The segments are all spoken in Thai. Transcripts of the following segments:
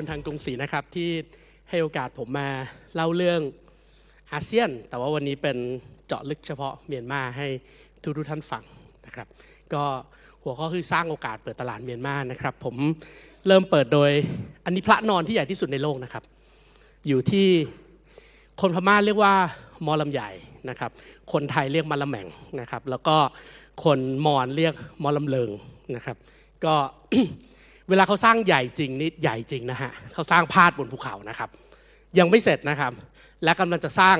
คุณทางกรุงศรีนะครับ ที่ให้โอกาสผมมาเล่าเรื่องอาเซียนแต่ว่าวันนี้เป็นเจาะลึกเฉพาะเมียนมาให้ทุกทุกท่านฟังนะครับ ก็หัวข้อคือสร้างโอกาสเปิดตลาดเมียนมานะครับผมเริ่มเปิดโดยอันนี้พระนอนที่ใหญ่ที่สุดในโลกนะครับ อยู่ที่คนพม่าเรียกว่ามอลำใหญ่นะครับ คนไทยเรียกมอลำแหม่งนะครับ แล้วก็คนมอญเรียกมอลำเลิงนะครับก็เวลาเขาสร้างใหญ่จริงนี่ใหญ่จริงนะฮะเขาสร้างพาดบนภูเขานะครับยังไม่เสร็จนะครับ และกำลังจะสร้าง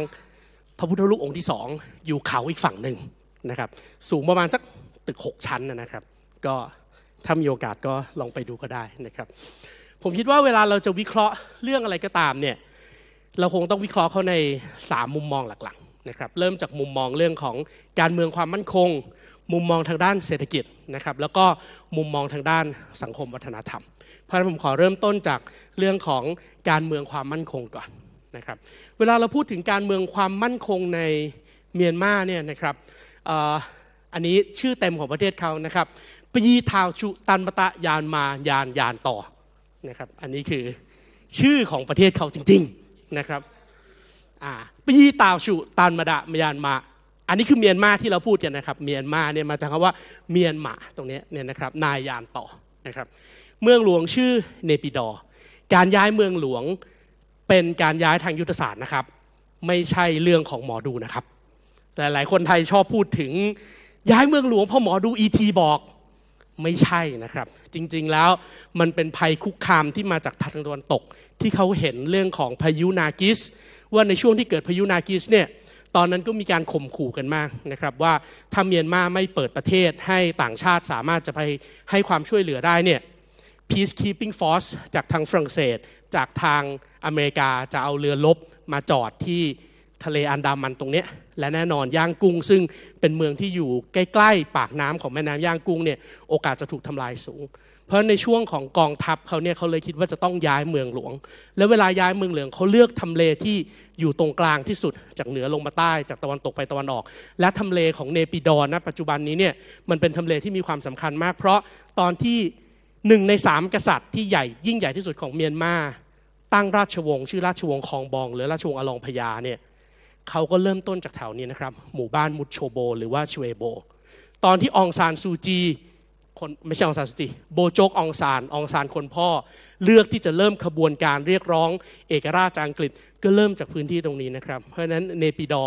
พระพุทธรูปองค์ที่สองอยู่เขาอีกฝั่งหนึ่งนะครับสูงประมาณสักตึก 6 ชั้นนะครับ ก็ถ้ามีโอกาสก็ลองไปดูก็ได้นะครับ ผมคิดว่าเวลาเราจะวิเคราะห์เรื่องอะไรก็ตามเนี่ยเราคงต้องวิเคราะห์เขาใน3มุมมองหลักๆนะครับเริ่มจากมุมมองเรื่องของการเมืองความมั่นคงมุมมองทางด้านเศรษฐกิจนะครับแล้วก็มุมมองทางด้านสังคมวัฒนธรรม เพราะฉะนั้นผมขอเริ่มต้นจากเรื่องของการเมืองความมั่นคงก่อนนะครับเวลาเราพูดถึงการเมืองความมั่นคงในเมียนมาเนี่ยนะครับอันนี้ชื่อเต็มของประเทศเขานะครับปีทาวชุตันปตะ ยานมายานยานต่อนะครับอันนี้คือชื่อของประเทศเขาจริงๆนะครับปีทาวชุตันมาดะมยานมาอันนี้คือเมียนมาที่เราพูดกันนะครับ เมียนมาเนี่ยมาจากคำว่าเมียนมาตรงนี้เนี่ยนะครับนายยานต่อนะครับ เมืองหลวงชื่อเนปิดอ การย้ายเมืองหลวงเป็นการย้ายทางยุทธศาสตร์นะครับไม่ใช่เรื่องของหมอดูนะครับหลายๆคนไทยชอบพูดถึงย้ายเมืองหลวงเพราะหมอดูอีทีบอกไม่ใช่นะครับ จริงๆแล้วมันเป็นภัยคุกคามที่มาจากทางตะวันตก ที่เขาเห็นเรื่องของพายุนากิส ว่าในช่วงที่เกิดพายุนากิสเนี่ยตอนนั้นก็มีการข่มขู่กันมากนะครับว่าถ้าเมียนมาไม่เปิดประเทศให้ต่างชาติสามารถจะไปให้ความช่วยเหลือได้เนี่ย peacekeeping force จากทางฝรั่งเศสจากทางอเมริกาจะเอาเรือลบมาจอดที่ทะเลอันดามันตรงนี้และแน่นอนย่างกุ้งซึ่งเป็นเมืองที่อยู่ใกล้ๆปากน้ำของแม่น้ำย่างกุ้งเนี่ยโอกาสจะถูกทำลายสูงเพราะในช่วงของกองทัพเขาเนี่ยเขาเลยคิดว่าจะต้องย้ายเมืองหลวง แล้วเวลาย้ายเมืองหลวงเขาเลือกทำเลที่อยู่ตรงกลางที่สุดจากเหนือลงมาใต้ จากตะวันตกไปตะวันออก และทำเลของเนปิดอนนะปัจจุบันนี้เนี่ยมันเป็นทำเลที่มีความสำคัญมาก เพราะตอนที่หนึ่งในสามกษัตริย์ที่ใหญ่ยิ่งใหญ่ที่สุดของเมียนมาตั้งราชวงศ์ชื่อราชวงศ์คองบอง หรือราชวงศ์อลองพญาเนี่ยเขาก็เริ่มต้นจากแถวนี้นะครับ หมู่บ้านมุดโชโบ หรือว่าชเวโบตอนที่องซานซูจีคนไม่ใช่องซานสุติโบโจกองซานองซานคนพ่อเลือกที่จะเริ่มขบวนการเรียกร้องเอกราชอังกฤษ ก็เริ่มจากพื้นที่ตรงนี้นะครับ เพราะนั้นเนปิดอ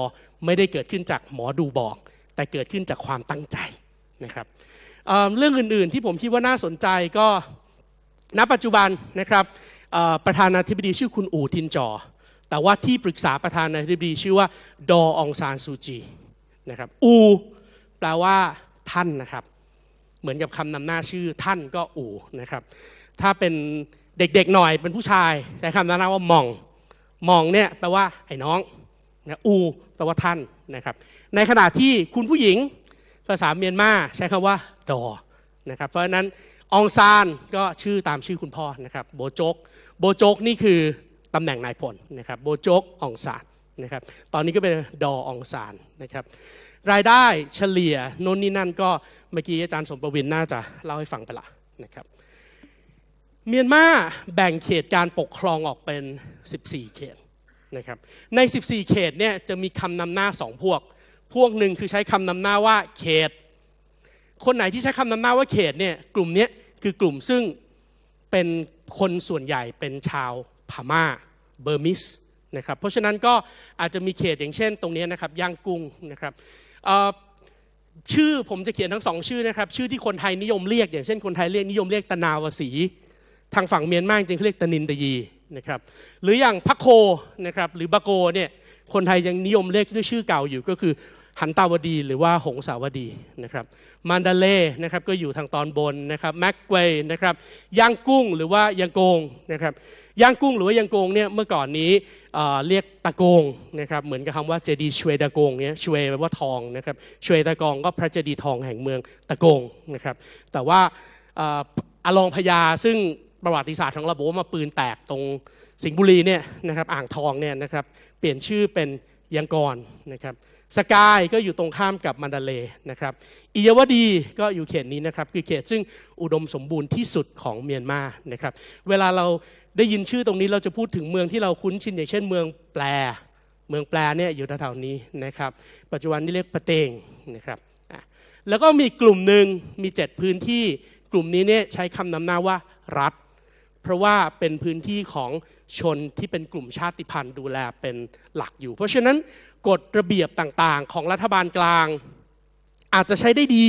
ไม่ได้เกิดขึ้นจากหมอดูบอก แต่เกิดขึ้นจากความตั้งใจนะครับเเรื่องอื่นๆที่ผมคิดว่าน่าสนใจก็ณ ปัจจุบันนะครับประธานาธิบดีชื่อคุณอูทินจอ แต่ว่าที่ปรึกษาประธานาธิบดีชื่อว่า ดอองซานซูจีนะครับอู แปลว่าท่านนะครับเหมือนกับคำนำหน้าชื่อท่านก็อูนะครับถ้าเป็นเด็กๆหน่อยเป็นผู้ชายใช้คำนำหน้าว่ามองมองเนี่ยแปลว่าไอ้น้องนะอูแปลว่าท่านนะครับในขณะที่คุณผู้หญิงภาษาเมียนมาใช้คำว่า ดอ นะครับเพราะฉะนั้นองซานก็ชื่อตามชื่อคุณพ่อนะครับโบโจก โบโจกนี่คือตำแหน่งนายพลนะครับโบโจกองซานนะครับตอนนี้ก็เป็นดอองซานนะครับรายได้เฉลี่ยโน่นนี่นั่นก็เมื่อกี้อาจารย์สมประวินน่าจะเล่าให้ฟังไปละนะครับเมียนมาแบ่งเขตการปกครองออกเป็น 14 เขตนะครับ ใน 14 เขตเนี่ยจะมีคำนำหน้าสองพวก พวกหนึ่งคือใช้คำนำหน้าว่าเขต คนไหนที่ใช้คำนำหน้าว่าเขตเนี่ยกลุ่มนี้คือกลุ่มซึ่งเป็นคนส่วนใหญ่เป็นชาวพม่า เบอร์มิสนะครับเพราะฉะนั้นก็อาจจะมีเขตอย่างเช่นตรงนี้นะครับย่างกุ้งนะครับชื่อผมจะเขียนทั้งสองชื่อนะครับชื่อที่คนไทยนิยมเรียกอย่างเช่นคนไทยเรียกนิยมเรียกตนาวสีทางฝั่งเมียนมาจริงเขาเรียกตนินตยีนะครับหรืออย่างพักโคนะครับหรือบะโกเนี่ยคนไทยยังนิยมเรียกด้วยชื่อเก่าอยู่ก็คือหันตาวดีหรือว่าหงสาวดีนะครับมันดาเลนะครับก็อยู่ทางตอนบนนะครับแม็กเวย์นะครับยางกุ้งหรือว่ายางโกงนะครับยางกุ้งหรือว่ายางโกงเนี่ยเมื่อก่อนนี้เรียกตะโกงนะครับเหมือนกับคำว่าเจดีชเวตะโกงเนี่ยชเวแปลว่าทองนะครับชเวตะกองก็พระเจดีทอง แห่งเมืองตะโกงนะครับแต่ว่าอลองพญาซึ่งประวัติศาสตร์ของเราบอกว่ามาปืนแตกตรงสิงห์บุรีเนี่ยนะครับอ่างทองเนี่ยนะครับเปลี่ยนชื่อเป็นยังกรนะครับสกายก็อยู่ตรงข้ามกับมันดาเลนะครับอิยวดีก็อยู่เขตนี้นะครับ คือเขตซึ่งอุดมสมบูรณ์ที่สุดของเมียนมานะครับเวลาเราได้ยินชื่อตรงนี้เราจะพูดถึงเมืองที่เราคุ้นชินอย่างเช่นเมืองแปลเมืองแปลเนี่ยอยู่แถวๆนี้นะครับปัจจุบันนี่เรียกปะเตงนะครับแล้วก็มีกลุ่มหนึ่งมีเจ็ดพื้นที่กลุ่มนี้เนี่ยใช้คำนำหน้าว่ารัฐ เพราะว่าเป็นพื้นที่ของชนที่เป็นกลุ่มชาติพันธุ์ดูแลเป็นหลักอยู่ เพราะฉะนั้นกฎระเบียบต่างๆ ของรัฐบาลกลาง อาจจะใช้ได้ดี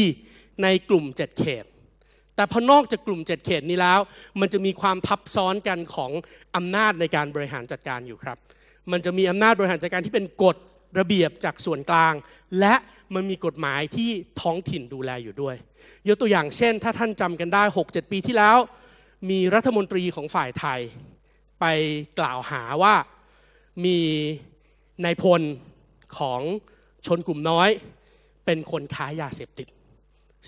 ในกลุ่ม 7 เขต แต่พอนอกจากกลุ่ม 7 เขตนี้แล้ว มันจะมีความทับซ้อนกันของอำนาจในการบริหารจัดการอยู่ครับ มันจะมีอำนาจบริหารจัดการที่เป็นกฎระเบียบจากส่วนกลาง และมันมีกฎหมายที่ท้องถิ่นดูแลอยู่ด้วย ยกตัวอย่างเช่นถ้าท่านจำกันได้6-7ปีที่แล้วมีรัฐมนตรีของฝ่ายไทย ไปกล่าวหาว่ามีนายพลของชนกลุ่มน้อยเป็นคนค้ายาเสพติด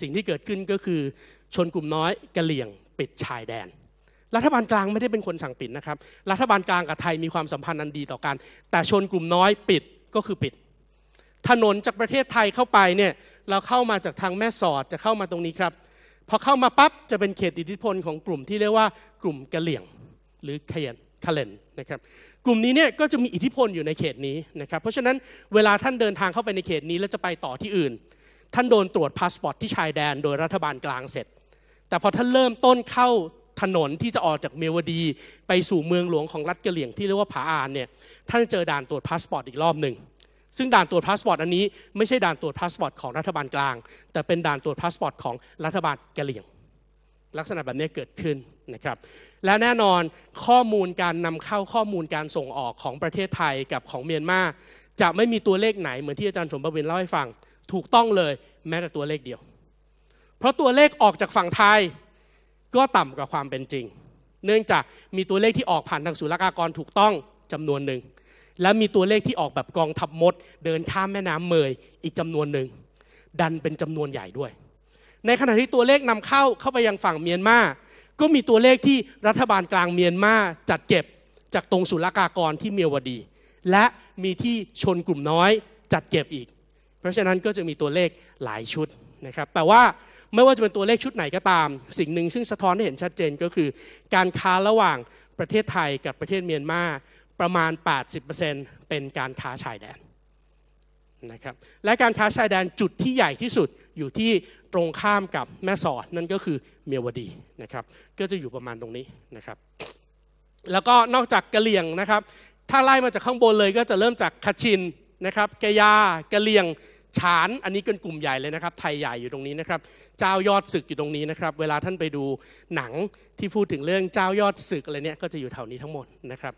สิ่งที่เกิดขึ้นก็คือชนกลุ่มน้อยกะเหลี่ยง ปิดชายแดน รัฐบาลกลางไม่ได้เป็นคนสั่งปิดนะครับ รัฐบาลกลางกับไทยมีความสัมพันธ์อันดีต่อกันแต่ชนกลุ่มน้อยปิดก็คือปิด ถนนจากประเทศไทยเข้าไปเนี่ยเราเข้ามาจากทางแม่สอดจะเข้ามาตรงนี้ครับพอเข้ามาปั๊บจะเป็นเขตอิทธิพลของกลุ่มที่เรียกว่ากลุ่มกะเหลี่ยงหรือเขยนคาเลนนะครับกลุ่มนี้เนี่ยก็จะมีอิทธิพลอยู่ในเขตนี้นะครับเพราะฉะนั้นเวลาท่านเดินทางเข้าไปในเขตนี้แล้วจะไปต่อที่อื่น ท่านโดนตรวจพาสปอร์ตที่ชายแดนโดยรัฐบาลกลางเสร็จแต่พอท่านเริ่มต้นเข้าถนนที่จะออกจากเมวดี ไปสู่เมืองหลวงของรัฐกะเหลี่ยงที่เรียกว่าผาอานเนี่ยท่านเจอด่านตรวจพาสปอร์ตอีกรอบหนึ่งซึ่งด่านตรวจพาสปอร์ตอันนี้ไม่ใช่ด่านตรวจพาสปอร์ตของรัฐบาลกลาง แต่เป็นด่านตรวจพาสปอร์ตของรัฐบาลกะเหลี่ยงลักษณะแบบนี้เกิดขึ้นนะครับและแน่นอนข้อมูลการนำเข้าข้อมูลการส่งออกของประเทศไทยกับของเมียนมาจะไม่มีตัวเลขไหนเหมือนที่อาจารย์สมบรณ์เล่าให้ฟังถูกต้องเลยแม้แต่ตัวเลขเดียว เพราะตัวเลขออกจากฝั่งไทย ก็ต่ำกว่าความเป็นจริง เนื่องจากมีตัวเลขที่ออกผ่านทางศุลกากรถูกต้องจำนวนหนึ่งและมีตัวเลขที่ออกแบบกองทัพมด เดินข้ามแม่น้ำเมยอีกจำนวนหนึ่งดันเป็นจำนวนใหญ่ด้วยในขณะที่ตัวเลขนำเข้าเข้าไปยังฝั่งเมียนมา ก็มีตัวเลขที่รัฐบาลกลางเมียนมาจัดเก็บจากตรงศุลกากรที่เมียวดี และมีที่ชนกลุ่มน้อยจัดเก็บอีก เพราะฉะนั้นก็จะมีตัวเลขหลายชุดนะครับ แต่ว่าไม่ว่าจะเป็นตัวเลขชุดไหนก็ตาม สิ่งหนึ่งซึ่งสะท้อนให้เห็นชัดเจนก็คือ การค้าระหว่างประเทศไทยกับประเทศเมียนมา ประมาณ 80%เป็นการค้าชายแดนนะครับ และการค้าชายแดนจุดที่ใหญ่ที่สุดอยู่ที่ตรงข้ามกับแม่สอดนั่นก็คือเมียวดีนะครับ ก็จะอยู่ประมาณตรงนี้นะครับ แล้วก็นอกจากกะเหลี่ยงนะครับถ้าไล่มาจากข้างบนเลยก็จะเริ่มจากคชินนะครับกะยากะเหลี่ยง ฉานอันนี้เป็นกลุ่มใหญ่เลยนะครับไทยใหญ่อยู่ตรงนี้นะครับ เจ้ายอดศึกอยู่ตรงนี้นะครับ เวลาท่านไปดูหนังที่พูดถึงเรื่องเจ้ายอดศึกอะไรเนี้ยก็จะอยู่แถวนี้ทั้งหมดนะครับ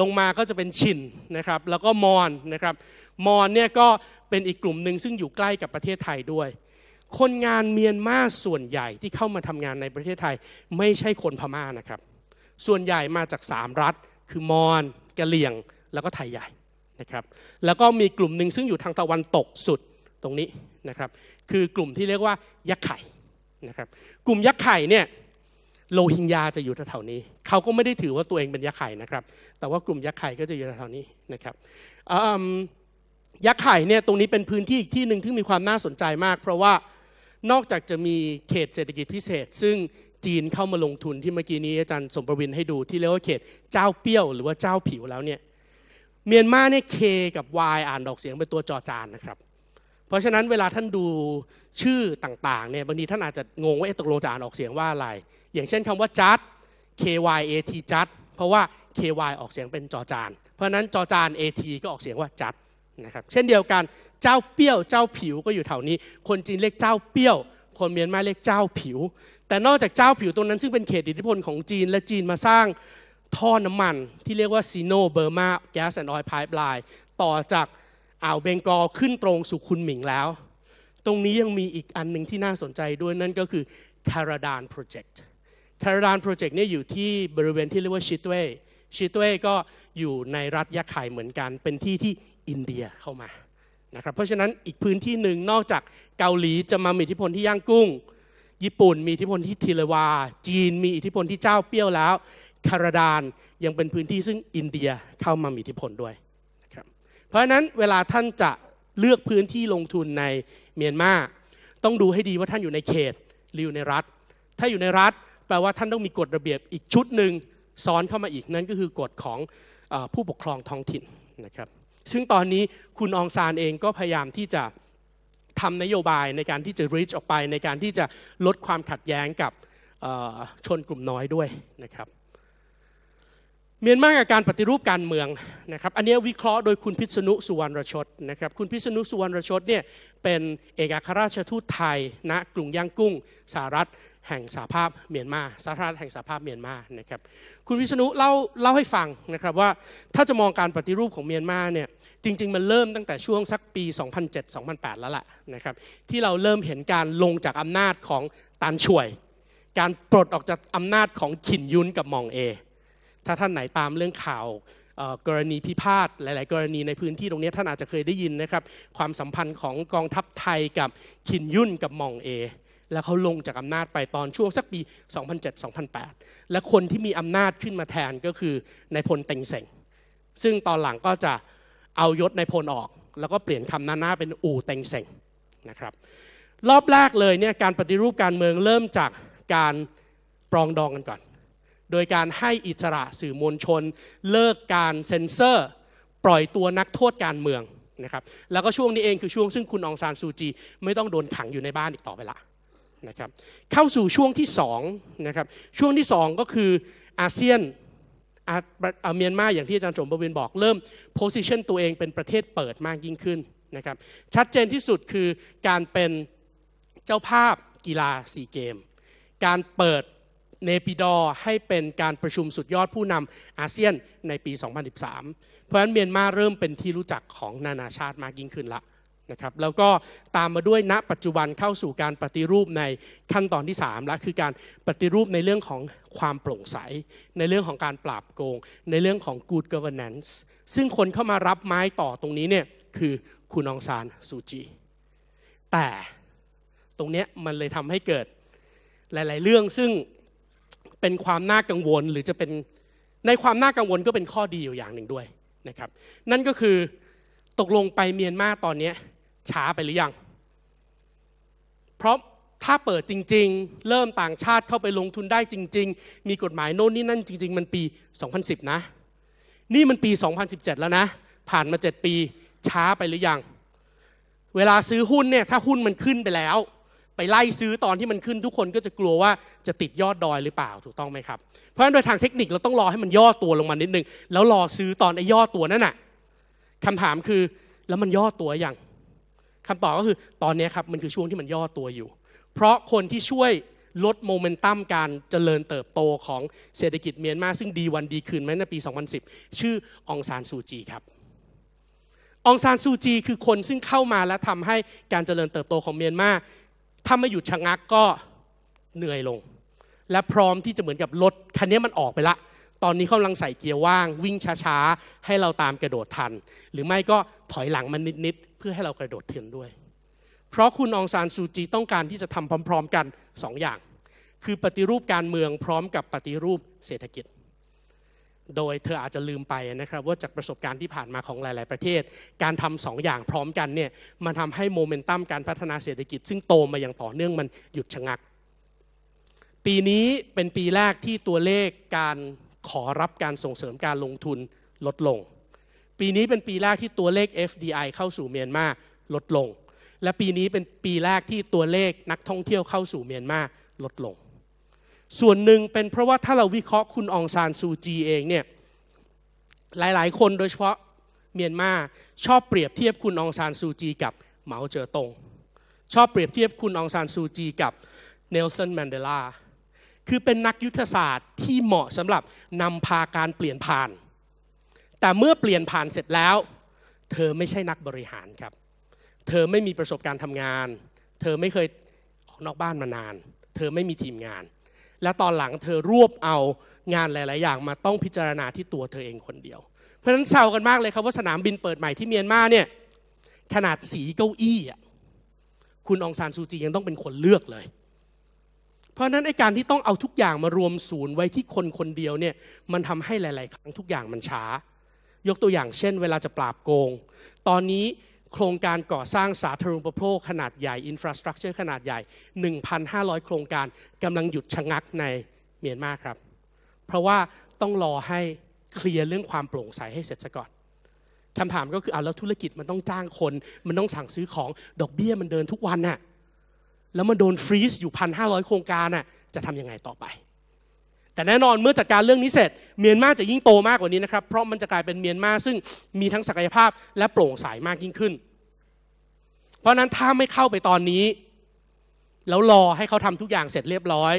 ลงมาก็จะเป็นชินนะครับ แล้วก็มอนนะครับมอนเนี่ยก็เป็นอีกกลุ่มหนึ่งซึ่งอยู่ใกล้กับประเทศไทยด้วย คนงานเมียนมาส่วนใหญ่ที่เข้ามาทำงานในประเทศไทยไม่ใช่คนพม่านะครับ ส่วนใหญ่มาจากสามรัฐ คือมอญกะเหลี่ยงแล้วก็ไทยใหญ่นะครับแล้วก็มีกลุ่มหนึ่งซึ่งอยู่ทางตะวันตกสุดตรงนี้นะครับ คือกลุ่มที่เรียกว่ายักษ์ไข่นะครับกลุ่มยักษ์ไข่เนี่ยโลหิงญาจะอยู่แถวๆนี้ เขาก็ไม่ได้ถือว่าตัวเองเป็นยักษ์ไข่นะครับ แต่ว่ากลุ่มยักษ์ไข่ก็จะอยู่แถวๆนี้นะครับยักษ์ไข่เนี่ยตรงนี้เป็นพื้นที่อีกที่หนึ่งที่มีความน่าสนใจมาก เพราะว่านอกจากจะมีเขตเศรษฐกิจพิเศษ ซึ่งจีนเข้ามาลงทุนที่เมื่อกี้นี้อาจารย์สมประวินให้ดูที่เรียกว่าเขตเจ้าเปี้ยวหรือว่าเจ้าผิวแล้วเนี่ย เมียนมาเนี่ยเคกับ Y อ่านออกเสียงเป็นตัวจอจานนะครับ เพราะฉะนั้นเวลาท่านดูชื่อต่างๆเนี่ยบางทีท่านอาจจะงงว่าเอตกลงจะอ่านออกเสียงว่าอะไรอย่างเช่นคำว่าจัด KYAT จัดเพราะว่า KY ออกเสียงเป็นจอจานเพราะนั้นจอจาน AT ก็ออกเสียงว่าจัดนะครับเช่นเดียวกันเจ้าเปี้ยวเจ้าผิวก็อยู่แถวนี้ คนจีนเรียกเจ้าเปี้ยว คนเมียนมาเรียกเจ้าผิว แต่นอกจากเจ้าผิวตรงนั้นซึ่งเป็นเขตอิทธิพลของจีน และจีนมาสร้างท่อน้ำมัน ที่เรียกว่าซีโนเบอร์มาแก๊สแอนด์ออยล์พร์ไลน์ต่อจากอ่าวเบงกอลขึ้นตรงสู่คุนหมิงแล้ว ตรงนี้ยังมีอีกอันหนึ่งที่น่าสนใจด้วยนั่นก็คือคาราดานโปรเจกต์คาราดานโปรเจกต์นี่อยู่ที่บริเวณที่เรียกว่าชิตเวชิตเวก็อยู่ในรัฐยะไข่เหมือนกันเป็นที่ที่อินเดียเข้ามานะครับ เพราะฉะนั้นอีกพื้นที่หนึ่งนอกจากเกาหลีจะมามีอิทธิพลที่ย่างกุ้ง ญี่ปุ่นมีอิทธิพลที่ทิเลวา จีนมีอิทธิพลที่เจ้าเปี้ยวแล้ว คารดานยังเป็นพื้นที่ซึ่งอินเดียเข้ามามีอิทธิพลด้วยนะครับ เพราะฉะนั้น เวลาท่านจะเลือกพื้นที่ลงทุนในเมียนมาต้องดูให้ดีว่าท่านอยู่ในเขตหรืออยู่ในรัฐ ถ้าอยู่ในรัฐ แปลว่าท่านต้องมีกฎระเบียบอีกชุดหนึ่งซ้อนเข้ามาอีกนั่นก็คือกฎของผู้ปกครองท้องถิ่นนะครับซึ่งตอนนี้คุณองซานเองก็พยายามที่จะทำนโยบายในการที่จะ reach ออกไป ในการที่จะลดความขัดแย้งกับชนกลุ่มน้อยด้วยนะครับเมียนมากับการปฏิรูปการเมืองนะครับอันนี้วิเคราะห์โดยคุณพิษณุสุวรรณรชดนะครับคุณพิษณุสุวรรณรชดเนี่ยเป็นเอกอัครราชทูตไทย ณกรุงย่างกุ้งสหรัฐแห่งสหภาพเมียนมาสหรัฐแห่งสหภาพเมียนมานะครับคุณพิษณุเล่าเล่าให้ฟังนะครับว่า ถ้าจะมองการปฏิรูปของเมียนมาเนี่ยจริงๆ มันเริ่มตั้งแต่ช่วงสักปี2007-2008 แล้วล่ะนะครับที่เราเริ่มเห็นการลงจากอำนาจของตานช่วย การปลดออกจากอำนาจของขินยุนกับมองเอถ้าท่านไหนตามเรื่องข่าวกรณีพิพาทหลายๆกรณีในพื้นที่ตรงนี้ท่านอาจจะเคยได้ยินนะครับความสัมพันธ์ของกองทัพไทยกับขินยุนกับมองเอแล้วเขาลงจากอำนาจไปตอนช่วงสักปี 2007-2008และคนที่มีอำนาจขึ้นมาแทนก็คือนายพลเต็งเสงซึ่งตอนหลังก็จะเอายศในพลออกแล้วก็เปลี่ยนคำน้าหน้าเป็นอู่เต็งเซ็งนะครับรอบแรกเลยเนี่ยการปฏิรูปการเมืองเริ่มจากการปรองดองกันก่อน โดยการให้อิสระสื่อมวลชน เลิกการเซ็นเซอร์ ปล่อยตัวนักโทษการเมืองนะครับแล้วก็ช่วงนี้เองคือช่วงซึ่งคุณองซานซูจี ไม่ต้องโดนขังอยู่ในบ้านอีกต่อไปละนะครับเข้าสู่ช่วงที่2นะครับช่วงที่2ก็คืออาเซียนเมียนมาอย่างที่อาจารย์สมบวินบอกเริ่มโพสิชันตัวเองเป็นประเทศเปิดมากยิ่งขึ้นนะครับชัดเจนที่สุดคือการเป็นเจ้าภาพกีฬาซีเกม การเปิดเนปิดอให้เป็นการประชุมสุดยอดผู้นำอาเซียนในปี 2013 เพราะฉะนั้นเมียนมาเริ่มเป็นที่รู้จักของนานาชาติมากยิ่งขึ้นละนะครับแล้วก็ตามมาด้วยณปัจจุบันเข้าสู่การปฏิรูปในขั้นตอนที่3และคือการปฏิรูปในเรื่องของความโปร่งใสในเรื่องของการปราบโกง ในเรื่องของ good governance ซึ่งคนเข้ามารับไม้ต่อตรงนี้เนี่ยคือคุณองซานสูจีแต่ตรงเนี้ยมันเลยทำให้เกิดหลาย ๆ เรื่องซึ่งเป็นความน่ากังวลหรือจะเป็นในความน่ากังวลก็เป็นข้อดีอยู่อย่างหนึ่งด้วยนะครับนั่นก็คือตกลงไปเมียนมาตอนนี้ช้าไปหรือยัง เพราะถ้าเปิดจริงๆ เริ่มต่างชาติเข้าไปลงทุนได้จริง ๆ มีกฎหมายโน่นนี่นั่นจริง ๆ มันปี 2010 นะ นี่มันปี 2017 แล้วนะ ผ่านมา 7 ปี ช้าไปหรือยัง เวลาซื้อหุ้นเนี่ย ถ้าหุ้นมันขึ้นไปแล้ว ไปไล่ซื้อตอนที่มันขึ้นทุกคนก็จะกลัวว่าจะติดยอดดอยหรือเปล่า ถูกต้องไหมครับ เพราะฉะนั้นโดยทางเทคนิคเราต้องรอให้มันย่อตัวลงมานิดนึง แล้วรอซื้อตอนไอ้ย่อตัวนั่นน่ะคำถามคือแล้วมันย่อตัวยังคำตอบก็คือตอนนี้ครับมันคือช่วงที่มันย่อตัวอยู่เพราะคนที่ช่วยลดโมเมนตัมการเจริญเติบโตของเศรษฐกิจเมียนมาซึ่งดีวันดี คืนไหมในปี 2010 ชื่อองซานซูจีครับองซานซูจีคือคนซึ่งเข้ามาและทำให้การเจริญเติบโตของเมียนมาถ้าไม่หยุดชะงักก็เหนื่อยลง และพร้อมที่จะเหมือนกับรถคันนี้มันออกไปละตอนนี้เขากำลังใส่เกียร์ว่าง วิ่งช้าๆให้เราตามกระโดดทัน หรือไม่ก็ถอยหลังมันนิดเพื่อให้เรากระโดดเทียนด้วย เพราะคุณองซานซูจีต้องการที่จะทำพร้อมๆกันสองอย่าง คือปฏิรูปการเมืองพร้อมกับปฏิรูปเศรษฐกิจ โดยเธออาจจะลืมไปนะครับว่าจากประสบการณ์ที่ผ่านมาของหลายๆประเทศ การทำสองอย่างพร้อมกันเนี่ยมันทำให้โมเมนตัมการพัฒนาเศรษฐกิจ ซึ่งโตมาอย่างต่อเนื่องมันหยุดชะงัก ปีนี้เป็นปีแรกที่ตัวเลขการขอรับการส่งเสริมการลงทุนลดลงปีนี้เป็นปีแรกที่ตัวเลข FDI เข้าสู่เมียนมาลดลง และปีนี้เป็นปีแรกที่ตัวเลขนักท่องเที่ยวเข้าสู่เมียนมาลดลง ส่วนหนึ่งเป็นเพราะว่าถ้าเราวิเคราะห์คุณองซานซูจีเองเนี่ย หลายๆ คนโดยเฉพาะเมียนมา ชอบเปรียบเทียบคุณองซานซูจีกับเหมาเจ๋อตง ชอบเปรียบเทียบคุณองซานซูจีกับเนลสันแมนเดลา คือเป็นนักยุทธศาสตร์ที่เหมาะสำหรับนำพาการเปลี่ยนผ่านแต่เมื่อเปลี่ยนผ่านเสร็จแล้ว เธอไม่ใช่นักบริหารครับ เธอไม่มีประสบการณ์ทำงาน เธอไม่เคยออกนอกบ้านมานาน เธอไม่มีทีมงาน และตอนหลังเธอรวบเอางานหลายๆอย่างมาต้องพิจารณาที่ตัวเธอเองคนเดียว เพราะฉะนั้นเศร้ากันมากเลยครับว่าสนามบินเปิดใหม่ที่เมียนมาเนี่ยขนาดสีเก้าอี้อ่ะคุณองซานซูจียังต้องเป็นคนเลือกเลย เพราะนั้นไอการที่ต้องเอาทุกอย่างมารวมศูนย์ไว้ที่คนคนเดียวเนี่ยมันทำให้หลายๆครั้งทุกอย่างมันช้ายกตัวอย่างเช่นเวลาจะปราบโกง ตอนนี้โครงการก่อสร้างสาธารณูปโภคขนาดใหญ่ อินฟราสตรักเจอร์ขนาดใหญ่ 1,500 โครงการกำลังหยุดชะงักในเมียนมาครับ เพราะว่าต้องรอให้เคลียร์เรื่องความโปร่งใสให้เสร็จก่อนคำถามก็คือเอาแล้วธุรกิจมันต้องจ้างคน มันต้องสั่งซื้อของ ดอกเบี้ยมันเดินทุกวันน่ะ แล้วมันโดนฟรีซอยู่พันห้าร้อยโครงการน่ะ จะทำยังไงต่อไปแต่แน่นอนเมื่อจัดการเรื่องนี้เสร็จ เมียนมาจะยิ่งโตมากกว่านี้นะครับเพราะมันจะกลายเป็นเมียนมาซึ่งมีทั้งศักยภาพและโปร่งใสามากยิ่งขึ้น เพราะนั้นถ้าไม่เข้าไปตอนนี้ แล้วรอให้เขาทำทุกอย่างเสร็จเรียบร้อย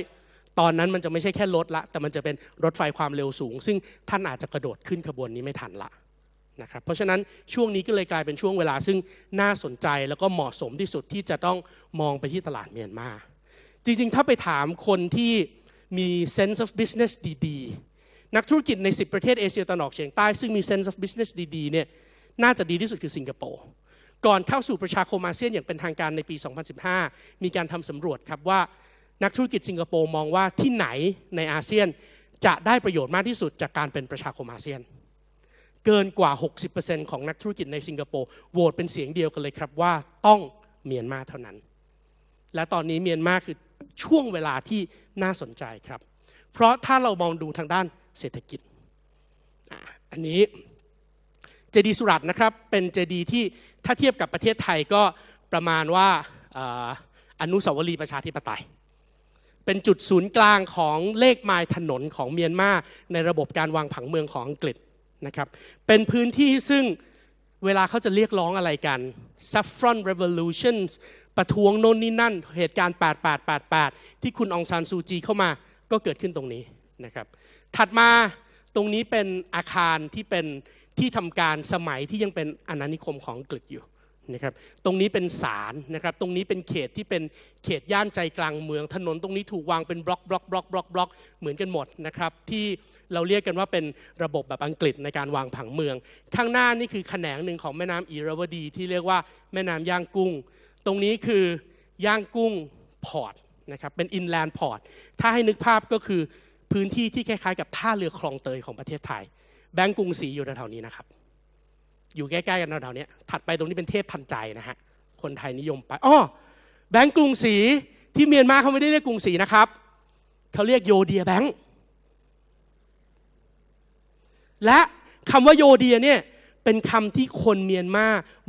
ตอนนั้นมันจะไม่ใช่แค่รถละ แต่มันจะเป็นรถไฟความเร็วสูง ซึ่งท่านอาจจะกระโดดขึ้นขบวนนี้ไม่ทันละนะครับเพราะฉะนั้นช่วงนี้ก็เลยกลายเป็นช่วงเวลาซึ่งน่าสนใจแล้วก็เหมาะสมที่สุดที่จะต้องมองไปที่ตลาดเมียนมาจริงๆถ้าไปถามคนที่มี sense of business ดีๆ นักธุรกิจใน 10 ประเทศเอเชียตะวันออกเฉียงใต้ ซึ่งมี sense of business ดีๆ เนี่ย น่าจะดีที่สุดคือสิงคโปร์ ก่อนเข้าสู่ประชาคมอาเซียนอย่างเป็นทางการในปี 2015 มีการทำสำรวจครับว่า นักธุรกิจสิงคโปร์มองว่าที่ไหนในอาเซียนจะได้ประโยชน์มากที่สุดจากการเป็นประชาคมอาเซียน เกินกว่า 60%ของนักธุรกิจในสิงคโปร์โหวตเป็นเสียงเดียวกันเลยครับว่าต้องเมียนมาเท่านั้น และตอนนี้เมียนมาคือช่วงเวลาที่น่าสนใจครับ เพราะถ้าเรามองดูทางด้านเศรษฐกิจอันนี้เจดีสุรัตนะครับเป็นเจดีที่ถ้าเทียบกับประเทศไทยก็ประมาณว่าอนุสาวรีย์ประชาธิปไตย เป็นจุดศูนย์กลางของเลขไมล์ถนนของเมียนมาในระบบการวางผังเมืองของอังกฤษนะครับเป็นพื้นที่ซึ่งเวลาเขาจะเรียกร้องอะไรกัน saffron revolutions ประท้วงโน่นนี่นั่น เหตุการณ์8888ที่คุณองซานซูจีเข้ามาก็เกิดขึ้นตรงนี้นะครับถัดมาตรงนี้เป็นอาคารที่เป็นที่ทำการสมัยที่ยังเป็นอนานิคมของกรงกฤษอยู่นะครับตรงนี้เป็นศาลนะครับตรงนี้เป็นเขตที่เป็นเขตย่านใจกลางเมืองถนนตรงนี้ถูกวางเป็นบล็อกบล็อกบล็อกบล็อกบล็อกเหมือนกันหมดนะครับที่เราเรียกกันว่าเป็นระบบแบบอังกฤษในการวางผังเมือง ข้างหน้านี่คือแขนงหนึ่งของแม่น้ำอีรวดีที่เรียกว่าแม่น้ำย่างกุ้งตรงนี้คือย่างกุ้งพอร์ตนะครับเป็นอินแลนด์พอร์ตถ้าให้นึกภาพก็คือพื้นที่ที่คล้ายๆกับท่าเรือคลองเตยของประเทศไทย แบงก์กรุงศรีอยู่แถวๆนี้นะครับ อยู่ใกล้ๆกันแถวๆนี้ ถัดไปตรงนี้เป็นเทพทันใจนะฮะคนไทยนิยมไปอ้อแบงก์กรุงศรีที่เมียนมาเขาไม่ได้เรียกกรุงศรีนะครับ เขาเรียกโยเดียแบงก์และคำว่าโยเดียเนี่ยเป็นคำที่คนเมียนมา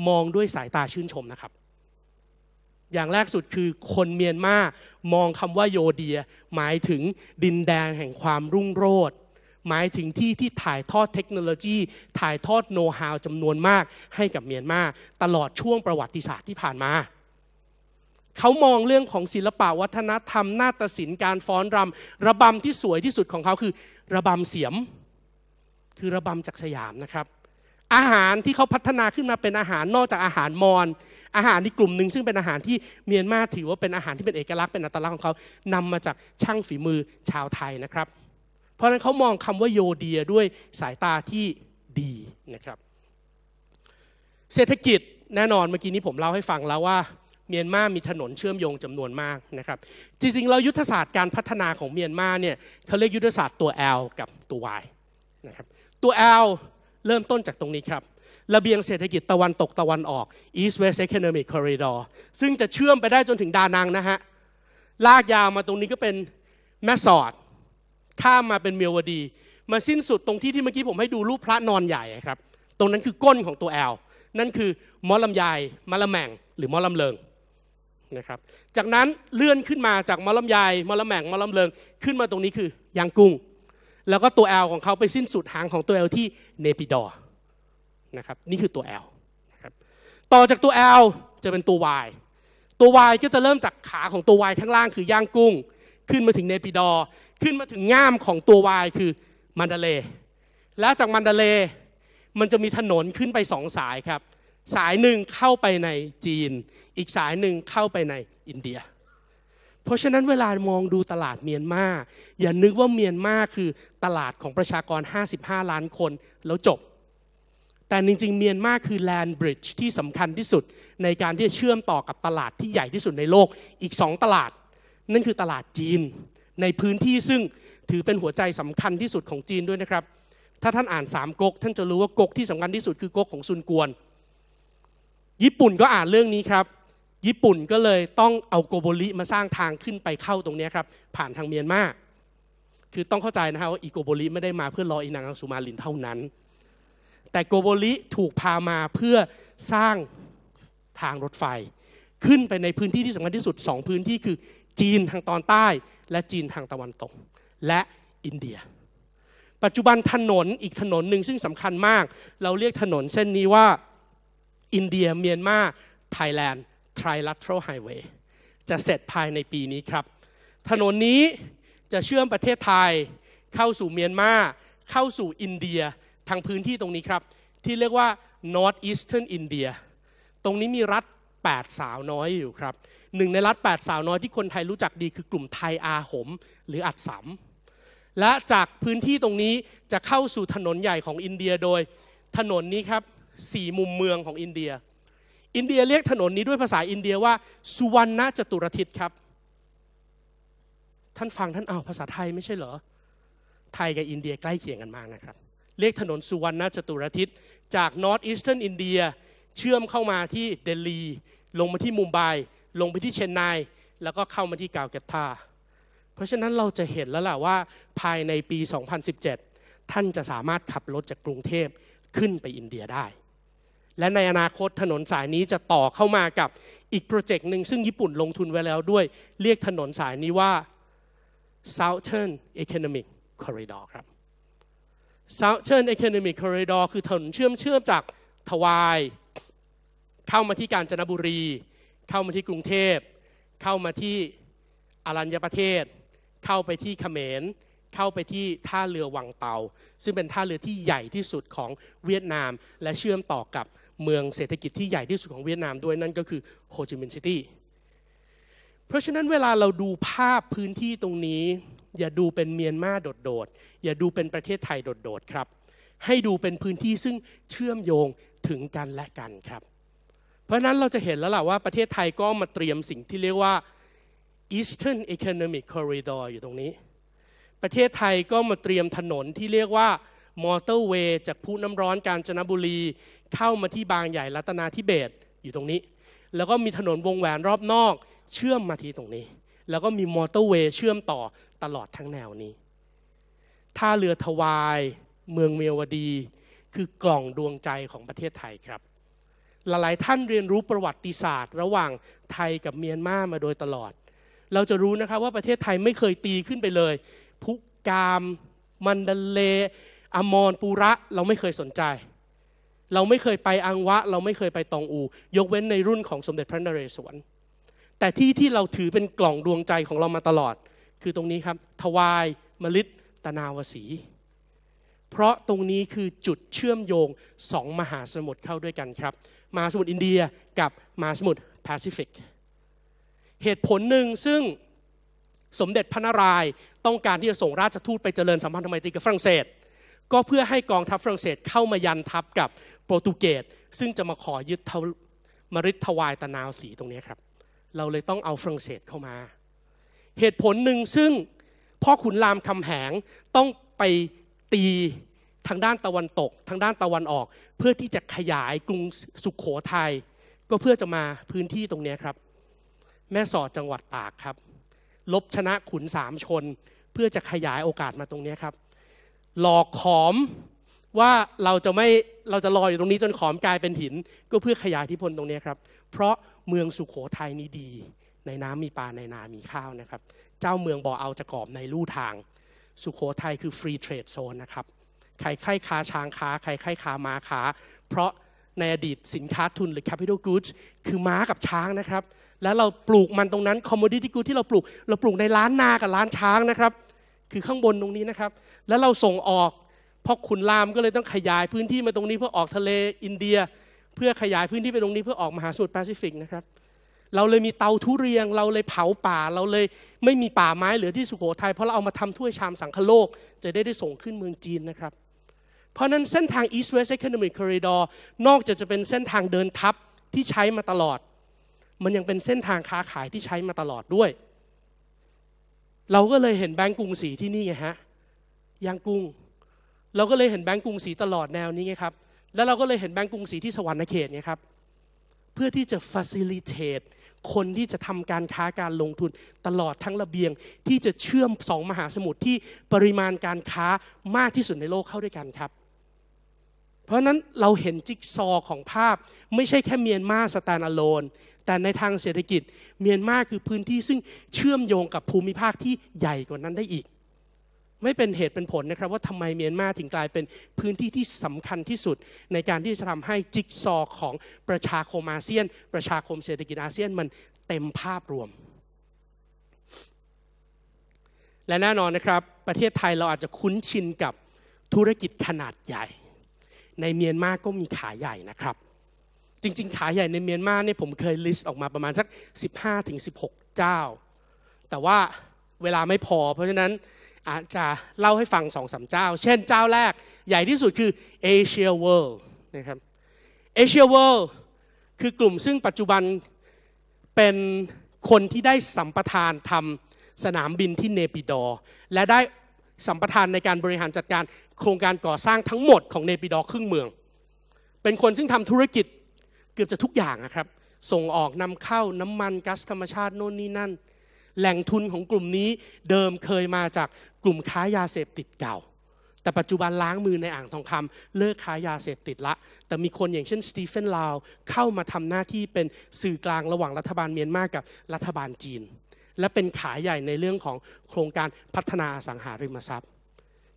มองด้วยสายตาชื่นชมนะครับอย่างแรกสุดคือคนเมียนมามองคำว่าโยเดีย หมายถึงดินแดงแห่งความรุ่งโรจน์หมายถึงที่ที่ถ่ายทอดเทคโนโลยี ถ่ายทอดโน้ตฮาวจำนวนมากให้กับเมียนมาตลอดช่วงประวัติศาสตร์ที่ผ่านมา เขามองเรื่องของศิลปะวัฒนธรรม นาฏศิลป์การฟ้อนรำระบำที่สวยที่สุดของเขาคือ ระบำเสียม คือระบำจากสยามนะครับ อาหารที่เขาพัฒนาขึ้นมาเป็นอาหารนอกจากอาหารมอญอาหารที่กลุ่มหนึ่งซึ่งเป็นอาหารที่เมียนมาถือว่าเป็นอาหารที่เป็นเอกลักษณ์เป็นอัตลักษณ์ของเขานำมาจากช่างฝีมือชาวไทยนะครับ เพราะฉะนั้นเขามองคำว่าโยเดียด้วยสายตาที่ดีนะครับเศรษฐกิจแน่นอนเมื่อกี้นี้ผมเล่าให้ฟังแล้วว่า เมียนมามีถนนเชื่อมโยงจำนวนมากนะครับ จริงๆ เรายุทธศาสตร์การพัฒนาของเมียนมาเนี่ยเขาเรียกยุทธศาสตร์ตัว L กับตัว Y นะครับตัว L เริ่มต้นจากตรงนี้ครับระเบียงเศรษฐกิจตะวันตกตะวันออก East West Economic Corridor ซึ่งจะเชื่อมไปได้จนถึงดานังนะฮะ ลากยาวมาตรงนี้ก็เป็นแมสสอดข้ามมาเป็นเมียวดี มาสิ้นสุดตรงที่ที่เมื่อกี้ผมให้ดูรูปพระนอนใหญ่ครับ ตรงนั้นคือก้นของตัวแอลนั่นคือมอลลำไยมอลลำแมงหรือมอลลำเลิงนะครับ จากนั้นเลื่อนขึ้นมาจากมอลลำไยมอลลำแมง มอลำเลิงขึ้นมาตรงนี้คือยางกุ้ง แล้วก็ตัวแอลของเขาไปสิ้นสุดหางของตัวแอลที่เนปิดอร์นะครับนี่คือตัว L นะครับต่อจากตัว L จะเป็นตัว Y ตัว Y ก็จะเริ่มจากขาของตัว Y ข้างล่างคือย่างกุ้ง ขึ้นมาถึงเนปิดอขึ้นมาถึงง่ามของตัว Y คือมันดาเล แล้วจากมันดาเลมันจะมีถนนขึ้นไปสองสายครับ สายหนึ่งเข้าไปในจีน อีกสายหนึ่งเข้าไปในอินเดีย เพราะฉะนั้นเวลามองดูตลาดเมียนมาอย่านึกว่าเมียนมาคือตลาดของประชากร 55 ล้านคนแล้วจบแต่จริงๆเมียนมาคือ land bridge ที่สำคัญที่สุดในการที่จะเชื่อมต่อกับตลาดที่ใหญ่ที่สุดในโลกอีก 2 ตลาด นั่นคือตลาดจีน ในพื้นที่ซึ่งถือเป็นหัวใจสำคัญที่สุดของจีนด้วยนะครับถ้าท่านอ่านสามก๊กท่านจะรู้ว่าก๊กที่สำคัญที่สุดคือก๊กของซุนกวน ญี่ปุ่นก็อ่านเรื่องนี้ครับ ญี่ปุ่นก็เลยต้องเอาโกโบลิมาสร้างทางขึ้นไปเข้าตรงนี้ครับผ่านทางเมียนมาคือต้องเข้าใจนะครับว่าอีโกโบลิไม่ได้มาเพื่อรออีนางอังสุมาลินเท่านั้นแต่โกโบลิถูกพามาเพื่อสร้างทางรถไฟ ขึ้นไปในพื้นที่ที่สำคัญที่สุด2พื้นที่คือจีนทางตอนใต้ และจีนทางตะวันตก และอินเดีย ปัจจุบันถนนอีกถนนหนึ่งซึ่งสำคัญมาก เราเรียกถนนเส้นนี้ว่าอินเดียเมียนมาไทยแลนด์ทริลัตโรไฮเวย์จะเสร็จภายในปีนี้ครับถนนนี้จะเชื่อมประเทศไทยเข้าสู่เมียนมาเข้าสู่อินเดียทางพื้นที่ตรงนี้ครับ ที่เรียกว่า North Eastern India ตรงนี้มีรัฐ 8 สาวน้อยอยู่ครับหนึ่งในรัฐ 8 สาวน้อยที่คนไทยรู้จักดีคือกลุ่มไทยอาหม หรืออัดสำและจากพื้นที่ตรงนี้จะเข้าสู่ถนนใหญ่ของอินเดียโดยถนนนี้ครับสี่มุมเมืองของอินเดีย อินเดียเรียกถนนนี้ด้วยภาษาอินเดียว่า สุวรรณจตุรทิศครับ ท่านฟังท่านเอาภาษาไทยไม่ใช่เหรอไทยกับอินเดียใกล้เคียงกันมากนะครับเรียกถนนสุวรรณจตุรทิศจากนอร์ทอีสเทิร์นอินเดียเชื่อมเข้ามาที่เดลีลงมาที่มุมไบลงไปที่เชนไน แล้วก็เข้ามาที่กาวเกตตาเพราะฉะนั้นเราจะเห็นแล้วล่ะว่าภายในปี 2017 ท่านจะสามารถขับรถจากกรุงเทพขึ้นไปอินเดียได้ และในอนาคตถนนสายนี้จะต่อเข้ามากับอีกโปรเจกต์หนึ่งซึ่งญี่ปุ่นลงทุนไว้แล้วด้วย เรียกถนนสายนี้ว่า Southern Economic Corridor ครับ Southern Economic Corridor คือถนนเชื่อมเชื่อมจากทวาย เข้ามาที่กาญจนบุรี เข้ามาที่กรุงเทพเข้ามาที่อรัญญประเทศ เข้าไปที่เขมร เข้าไปที่ท่าเรือวังเตาซึ่งเป็นท่าเรือที่ใหญ่ที่สุดของเวียดนาม และเชื่อมต่อกับเมืองเศรษฐกิจที่ใหญ่ที่สุดของเวียดนามด้วยนั่นก็คือโฮจิมินห์ซิตี้เพราะฉะนั้นเวลาเราดูภาพพื้นที่ตรงนี้อย่าดูเป็นเมียนมาโดด ๆ อย่าดูเป็นประเทศไทยโดด ๆ ครับ ให้ดูเป็นพื้นที่ซึ่งเชื่อมโยงถึงกันและกันครับ เพราะนั้นเราจะเห็นแล้วล่ะว่าประเทศไทยก็มาเตรียมสิ่งที่เรียกว่า Eastern Economic Corridor อยู่ตรงนี้ ประเทศไทยก็มาเตรียมถนนที่เรียกว่ามอเตอร์เวย์จากพุน้ำร้อนกาญจนบุรี เข้ามาที่บางใหญ่รัตนาธิเบศอยู่ตรงนี้ แล้วก็มีถนนวงแหวนรอบนอก เชื่อมมาที่ตรงนี้แล้วก็มีมอเตอร์เวย์เชื่อมต่อตลอดทั้งแนวนี้ ท่าเรือทวายเมืองเมียวดี คือกล่องดวงใจของประเทศไทยครับ หลายๆท่านเรียนรู้ประวัติศาสตร์ ระหว่างไทยกับเมียนมามาโดยตลอด เราจะรู้นะครับว่าประเทศไทยไม่เคยตีขึ้นไปเลย พุกามมันดเล อมรปูระ เราไม่เคยสนใจ เราไม่เคยไปอังวะ เราไม่เคยไปตองอู ยกเว้นในรุ่นของสมเด็จพระนเรศวรแต่ที่ที่เราถือเป็นกล่องดวงใจของเรามาตลอด คือตรงนี้ครับทวายมลิตตนาวสี เพราะตรงนี้คือจุดเชื่อมโยงสองมหาสมุทรเข้าด้วยกันครับ มหาสมุทรอินเดียกับมหาสมุทรแปซิฟิก เหตุผลหนึ่งซึ่งสมเด็จพระนารายณ์ต้องการที่จะส่งราชทูตไปเจริญสัมพันธไมตรีกับฝรั่งเศสก็เพื่อให้กองทัพฝรั่งเศสเข้ามายันทัพกับโปรตุเกสซึ่งจะมาขอยึดมริดทวายตะนาวสีตรงนี้ครับเราเลยต้องเอาฝรั่งเศสเข้ามา เหตุผลหนึ่งซึ่งพ่อขุนรามคำแหงต้องไปตีทางด้านตะวันตก ทางด้านตะวันออก เพื่อที่จะขยายกรุงสุขโขทยัยก็เพื่อจะมาพื้นที่ตรงนี้ครับ แม่สอดจังหวัดตากครับ ลบชนะขุนสามชน เพื่อจะขยายโอกาสมาตรงนี้ครับ หลอกขอมว่าเราจะไม่เราจะลอยอยู่ตรงนี้จนขอมกลายเป็นหินก็เพื่อขยายที่พลตรงนี้ครับเพราะเมืองสุขโขทัยนี้ดีในน้ำมีปลาในนามีข้าวนะครับเจ้าเมืองบ่อเอาจะกรอบในลู่ทางสุขโขทัยคือฟรีเทรดโซนนะครับใครใครค้าช้างค้า ใครใครค้าม้าค้าเพราะในอดีตสินค้าทุนหรือ capital goods คือม้ากับช้างนะครับแล้วเราปลูกมันตรงนั้น commodity goods ที่เราปลูกเราปลูกในร้านนากับร้านช้างนะครับคือข้างบนตรงนี้นะครับแล้วเราส่งออกเพราะขุนรามก็เลยต้องขยายพื้นที่มาตรงนี้เพื่อออกทะเลอินเดียพื่อขยายพื้นที่ไปตรงนี้เพื่อออกมหาสมุทรแปซิฟิกนะครับ เราเลยมีเตาทุเรียง เราเลยเผาป่า เราเลยไม่มีป่าไม้เหลือที่สุโขทัยเพราะเราเอามาทำถ้วยชามสังคโลก จะได้ได้ส่งขึ้นเมืองจีนนะครับ เพราะนั้นเส้นทาง East West Economic Corridor นอกจากจะเป็นเส้นทางเดินทัพที่ใช้มาตลอด มันยังเป็นเส้นทางค้าขายที่ใช้มาตลอดด้วย เราก็เลยเห็นแบงก์กรุงศรีที่นี่ไงฮะยางกุ้งเราก็เลยเห็นแบงก์กรุงศรีตลอดแนวนี้ไงครับแล้วเราก็เลยเห็นแบงก์กรุงศรีที่สวรรค์เขตไงครับ เพื่อที่จะ facilitate คนที่จะทำการค้าการลงทุนตลอดทั้งระเบียงที่จะเชื่อมสองมหาสมุทรที่ปริมาณการค้ามากที่สุดในโลกเข้าด้วยกันครับ เพราะนั้นเราเห็นจิ๊กซอของภาพไม่ใช่แค่เมียนมาสแตนอโลน แต่ในทางเศรษฐกิจเมียนมาคือพื้นที่ซึ่งเชื่อมโยงกับภูมิภาคที่ใหญ่กว่านั้นได้อีกไม่เป็นเหตุเป็นผลนะครับว่าทำไมเมียนมาถึงกลายเป็นพื้นที่ที่สำคัญที่สุดในการที่จะทำให้จิ๊กซอของประชาคมอาเซียน ประชาคมเศรษฐกิจอาเซียนมันเต็มภาพรวม และแน่นอนนะครับประเทศไทยเราอาจจะคุ้นชินกับธุรกิจขนาดใหญ่ ในเมียนมาก็มีขาใหญ่นะครับ จริงๆขาใหญ่ในเมียนมาเนี่ยผมเคยลิสต์ออกมาประมาณสัก15-16เจ้า แต่ว่าเวลาไม่พอเพราะฉะนั้นอาจจะเล่าให้ฟังสองสาเจ้า เช่นเจ้าแรกใหญ่ที่สุดคือเอเชียเวิลด์นะครับเอเชียเวิลด์คือกลุ่มซึ่งปัจจุบันเป็นคนที่ได้สัมปทานทำสนามบินที่เนปิดอ และได้สัมปทานในการบริหารจัดการโครงการก่อสร้างทั้งหมดของเนปิดอครึ่งเมือง เป็นคนซึ่งทำธุรกิจ เกือบจะทุกอย่างนะครับส่งออกนำเข้าน้ำมันก๊าซธรรมชาติโน่นนี่นั่นแหล่งทุนของกลุ่มนี้เดิมเคยมาจากกลุ่มค้ายาเสพติดเก่า แต่ปัจจุบันล้างมือในอ่างทองคำเลิกค้ายาเสพติดละ แต่มีคนอย่างเช่นสตีเฟนลาวเข้ามาทำหน้าที่เป็นสื่อกลางระหว่างรัฐบาลเมียนมากับรัฐบาลจีน และเป็นขายใหญ่ในเรื่องของโครงการพัฒนาสังหาริมทรัพย์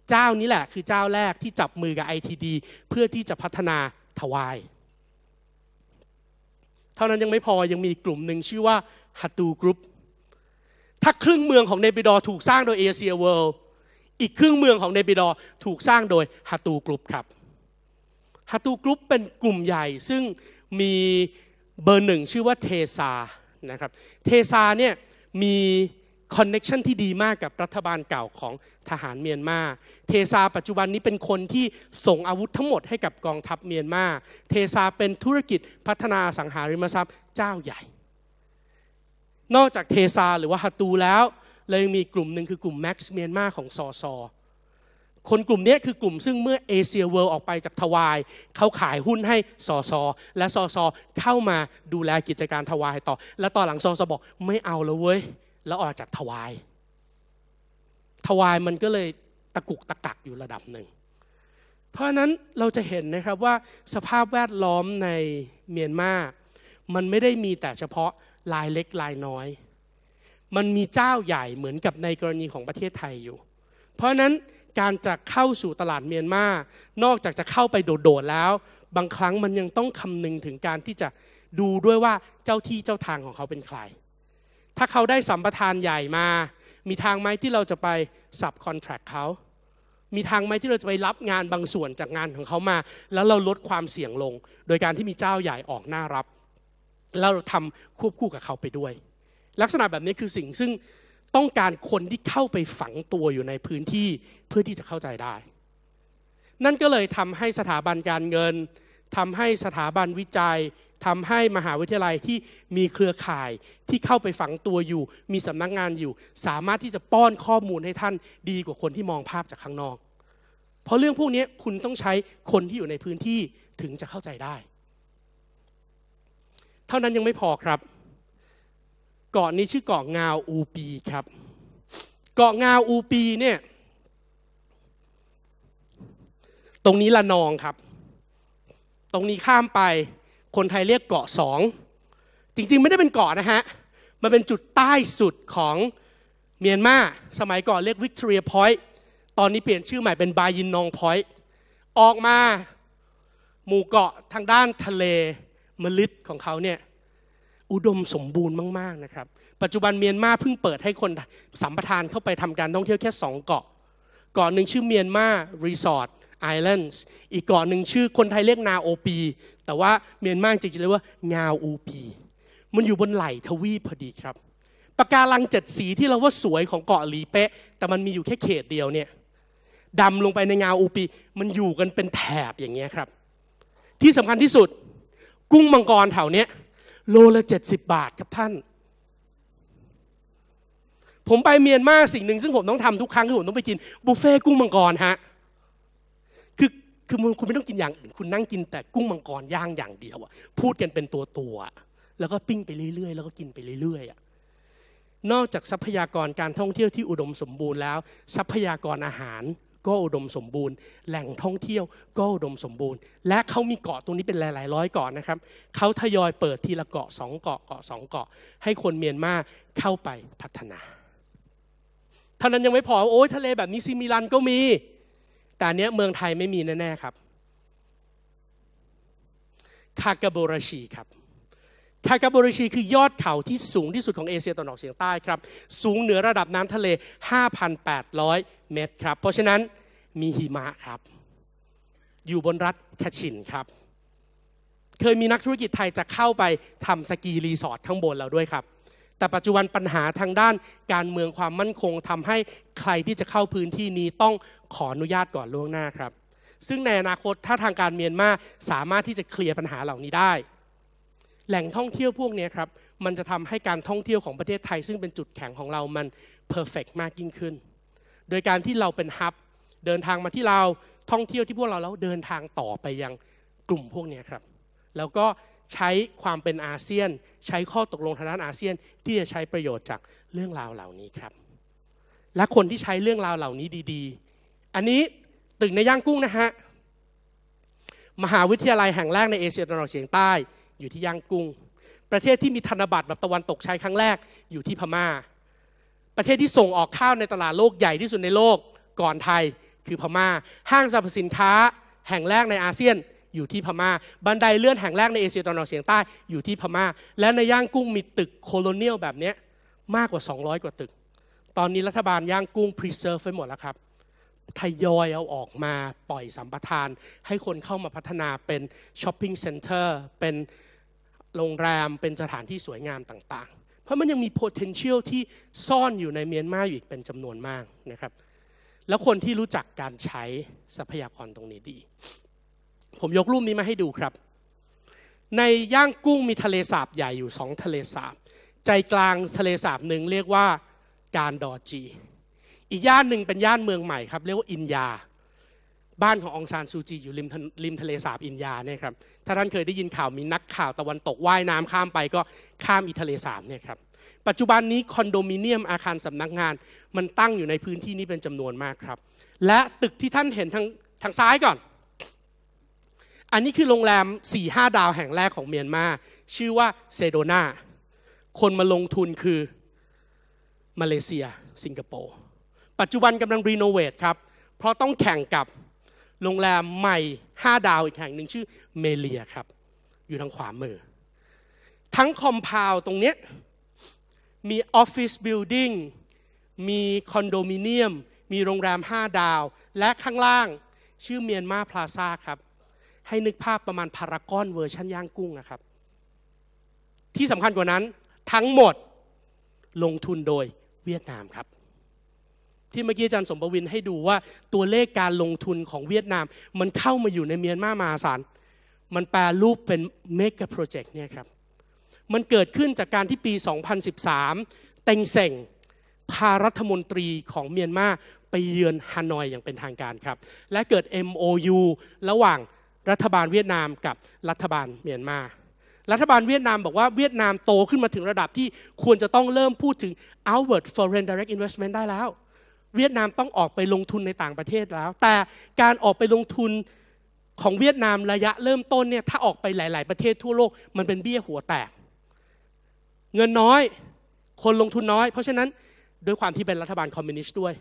เจ้านี้แหละคือเจ้าแรกที่จับมือกับไอทีดีเพื่อที่จะพัฒนาทวาย เท่านั้นยังไม่พอยังมีกลุ่มหนึ่งชื่อว่าฮัตตูกรุ๊ปถ้าครึ่งเมืองของเนปิดอถูกสร้างโดยเอเชียเวิลด์อีกครึ่งเมืองของเนปิดอถูกสร้างโดยฮัตูกรุ๊ปครับฮัตูกรุ๊ปเป็นกลุ่มใหญ่ซึ่งมีเบอร์หนึ่ง ชื่อว่าเทซานะครับเทซาเนี่ยมีคอนเน็ชันที่ดีมากกับรัฐบาลเก่าของทหารเมียนมาเทซาปัจจุบันนี้เป็นคนที่ส่งอาวุธทั้งหมดให้กับกองทัพเมียนมาเทซาเป็นธุรกิจพัฒนาสังหาริมทรัพย์เจ้าใหญ่นอกจากเทซาหรือว่าฮัตูแล้วเรายังมีกลุ่มหนึ่งคือกลุ่มแม็กซ์เมียนมาของซอซอคนกลุ่มนี้คือกลุ่มซึ่งเมื่อเอเชียเวิลด์ออกไปจากทวาย เขาขายหุ้นให้ซอซอและซอซอเข้ามาดูแลกิจการทวายต่อ และตอนหลังซอซอบอกไม่เอาแล้วเว้ย แล้วออกจากทวาย ทวายมันก็เลยตะกุกตะกักอยู่ระดับหนึ่ง เพราะนั้นเราจะเห็นนะครับว่าสภาพแวดล้อมในเมียนมา มันไม่ได้มีแต่เฉพาะลายเล็กลายน้อย มันมีเจ้าใหญ่เหมือนกับในกรณีของประเทศไทยอยู่ เพราะนั้นการจะเข้าสู่ตลาดเมียนมา นอกจากจะเข้าไปโดดๆแล้ว บางครั้งมันยังต้องคำนึงถึงการที่จะดูด้วยว่าเจ้าที่เจ้าทางของเขาเป็นใคร ถ้าเขาได้สัมปทานใหญ่มา มีทางไหมที่เราจะไปสับคอนแทคเขา มีทางไหมที่เราจะไปรับงานบางส่วนจากงานของเขามา แล้วเราลดความเสี่ยงลง โดยการที่มีเจ้าใหญ่ออกหน้ารับแล้วเราทำควบคู่กับเขาไปด้วย ลักษณะแบบนี้คือสิ่งซึ่งต้องการคนที่เข้าไปฝังตัวอยู่ในพื้นที่เพื่อที่จะเข้าใจได้ นั่นก็เลยทำให้สถาบันการเงินทำให้สถาบันวิจัยทำให้มหาวิทยาลัยที่มีเครือข่าย ที่เข้าไปฝังตัวอยู่ มีสำนักงงานอยู่ สามารถที่จะป้อนข้อมูลให้ท่านดีกว่าคนที่มองภาพจากข้างนอก เพราะเรื่องพวกนี้คุณต้องใช้คนที่อยู่ในพื้นที่ถึงจะเข้าใจได้ท่านั้นยังไม่พอครับ เกาะนี้ชื่อเกาะงาวอูปีครับ เกาะงาวอูปีเนี่ย ตรงนี้ละนองครับ ตรงนี้ข้ามไปคนไทยเรียกเกาะสอง จริงๆไม่ได้เป็นเกาะนะฮะ มันเป็นจุดใต้สุดของเมียนมา สมัยก่อนเรียกวิกตอเรียพอยต์ตอนนี้เปลี่ยนชื่อใหม่เป็นบายินนองพอยต์ออกมาหมู่เกาะทางด้านทะเลเมล็ดของเขาเนี่ยอุดมสมบูรณ์มาก ๆนะครับ ปัจจุบันเมียนมาเพิ่งเปิดให้คน สัมปทานเข้าไปทำการท่องเที่ยวแค่2เกาะเกาะหนึ่งชื่อเมียนมารีสอร์ทไอแลนด์อีกเกาะหนึ่งชื่อ คนไทยเรียกนาโอปีแต่ว่าเมียนมาจริงๆเรียกว่างาอูปีมันอยู่บนไหล่ทวีปพอดีครับปะการังเจ็ดสีที่เราว่าสวยของเกาะหลีเป๊ะ แต่มันมีอยู่แค่เขตเดียวเนี่ยดำลงไปในงาอูปีมันอยู่กันเป็นแถบอย่างเงี้ยครับที่สำคัญที่สุดกุ้งมังกรแถวเนี้ยโลละเจ็ดสิบบาทครับท่าน ผมไปเมียนมาสิ่งหนึ่งซึ่งผมต้องทำทุกครั้งที่ผมต้องไปกิน บุฟเฟ่กุ้งมังกรฮะคือคือคุณไม่ต้องกินอย่างอื่นคุณนั่งกินแต่กุ้งมังกรย่างอย่างเดียวอะพูดกันเป็นตัวตัวแล้วก็ปิ้งไปเรื่อยๆ แล้วก็กินไปเรื่อยๆอะนอกจากทรัพยากรการท่องเที่ยวที่อุดมสมบูรณ์แล้ว ทรัพยากรอาหารก็อุดมสมบูรณ์แหล่งท่องเที่ยว ก็อุดมสมบูรณ์ และเขามีเกาะตรงนี้เป็นหลาย ๆ ร้อยเกาะนะครับ เขาทยอยเปิดทีละเกาะสองเกาะเกาะสองเกาะ ให้คนเมียนมาเข้าไปพัฒนาเท่านั้นยังไม่พอโอ้ยทะเลแบบนี้ซิมิลันก็มี แต่เนี้ยเมืองไทยไม่มีแน่ๆครับ คากาโบราชีครับทากาโบริชีคือยอดเขาที่สูงที่สุดของเอเชียตะวันออกเฉียงใต้ครับ สูงเหนือระดับน้ำทะเล 5,800 เมตรครับ เพราะฉะนั้นมีหิมะครับอยู่บนรัฐคาชินครับ เคยมีนักธุรกิจไทยจะเข้าไปทำสกีรีสอร์ทข้างบนเราด้วยครับ แต่ปัจจุบันปัญหาทางด้านการเมืองความมั่นคง ทำให้ใครที่จะเข้าพื้นที่นี้ ต้องขออนุญาตก่อนล่วงหน้าครับซึ่งในอนาคตถ้าทางการเมียนมาสามารถที่จะเคลียร์ปัญหาเหล่านี้ได้แหล่งท่องเที่ยวพวกนี้ครับมันจะทำให้การท่องเที่ยวของประเทศไทย ซึ่งเป็นจุดแข็งของเรามันเพอร์เฟกมากยิ่งขึ้น โดยการที่เราเป็นฮับเดินทางมาที่เราท่องเที่ยวที่พวกเราแล้วเดินทางต่อไปยังกลุ่มพวกนี้ครับแล้วก็ใช้ความเป็นอาเซียน ใช้ข้อตกลงทางด้านอาเซียน ที่จะใช้ประโยชน์จากเรื่องราวเหล่านี้ครับ และคนที่ใช้เรื่องราวเหล่านี้ดีๆ อันนี้ตึกในย่างกุ้งนะฮะมหาวิทยาลัย แห่งแรกในเอเชียตะวันออกเฉียงใต้อยู่ที่ย่างกุ้ง ประเทศที่มีธนบัตรแบบตะวันตกใช้ครั้งแรกอยู่ที่พมา่า ประเทศที่ส่งออกข้าวในตลาดโลกใหญ่ที่สุดในโลกก่อนไทยคือพมา่าห้างสรรพสินค้าแห่งแรกในอาเซียนอยู่ที่พมา่า บันไดเลื่อนแห่งแรกในเอเชียตะวันออกเฉียงใต้อยู่ที่พมา่า และในย่างกุ้งมีตึกโคโลเนียลแบบนี้มากกว่า 200 กว่าตึก ตอนนี้รัฐบาลย่างกุ้งพรีเซิร์ฟไว้หมดแล้วครับทยอยเอาออกมาปล่อยสัมปทานให้คนเข้ามาพัฒนาเป็นช้อปปิ้งเซ็นเตอร์เป็นโรงแรมเป็นสถานที่สวยงามต่าง ๆ เพราะมันยังมี potential ที่ซ่อนอยู่ในเมียนมาอยู่อีกเป็นจำนวนมากนะครับ แล้วคนที่รู้จักการใช้ทรัพยากรตรงนี้ดี ผมยกรูปนี้มาให้ดูครับ ในย่างกุ้งมีทะเลสาบใหญ่อยู่สองทะเลสาบ ใจกลางทะเลสาบหนึ่งเรียกว่าการดอจี อีกย่านหนึ่งเป็นย่านเมืองใหม่ครับเรียกว่าอินยาบ้านขององซานซูจีอยู่ริมริมทะเลสาบอินยาเนี่ยครับ ถ้าท่านเคยได้ยินข่าวมีนักข่าวตะวันตกว่ายน้ำข้ามไปก็ข้ามอีทะเลสาบเนี่ยครับ ปัจจุบันนี้คอนโดมิเนียมอาคารสำนักงาน มันตั้งอยู่ในพื้นที่นี้เป็นจำนวนมากครับ และตึกที่ท่านเห็นทางทางซ้ายก่อน อันนี้คือโรงแรม 4-5 ดาวแห่งแรกของเมียนมา ชื่อว่าเซโดนา คนมาลงทุนคือมาเลเซีย สิงคโปร์ ปัจจุบันกำลังรีโนเวทครับ เพราะต้องแข่งกับโรงแรมใหม่ 5 ดาวอีกแห่งหนึ่งชื่อเมเลียครับอยู่ทางขวามือ ทั้งคอมพาวตรงเนี้ยมีออฟฟิศบิลดิ่งมีคอนโดมิเนียม มีโรงแรม 5 ดาว และข้างล่าง ชื่อเมียนมาพลาซาครับ ให้นึกภาพประมาณพารากอนเวอร์ชันย่างกุ้งนะครับ ที่สำคัญกว่านั้นทั้งหมดลงทุนโดยเวียดนามครับที่เมื่อกี้อาจารย์สมบวินให้ดูว่าตัวเลขการลงทุนของเวียดนามมันเข้ามาอยู่ในเมียนมามาสารมันแปลรูปเป็นเมกะโปรเจกต์เนี่ยครับมันเกิดขึ้นจากการที่ปี 2013เต็งเส่งพารัฐมนตรีของเมียนมาไปเยือนฮานอยอย่างเป็นทางการครับและเกิด MOU ระหว่างรัฐบาลเวียดนามกับรัฐบาลเมียนมารัฐบาลเวียดนามบอกว่าเวียดนามโตขึ้นมาถึงระดับที่ควรจะต้องเริ่มพูดถึง outward foreign direct investment ได้แล้วเวียดนามต้องออกไปลงทุนในต่างประเทศแล้ว แต่การออกไปลงทุนของเวียดนามระยะเริ่มต้นเนี่ยถ้าออกไปหลาย ๆ ประเทศทั่วโลก มันเป็นเบี้ยหัวแตกเงินน้อยคนลงทุนน้อย เพราะฉะนั้นด้วยความที่เป็นรัฐบาลคอมมิวนิสต์ด้วย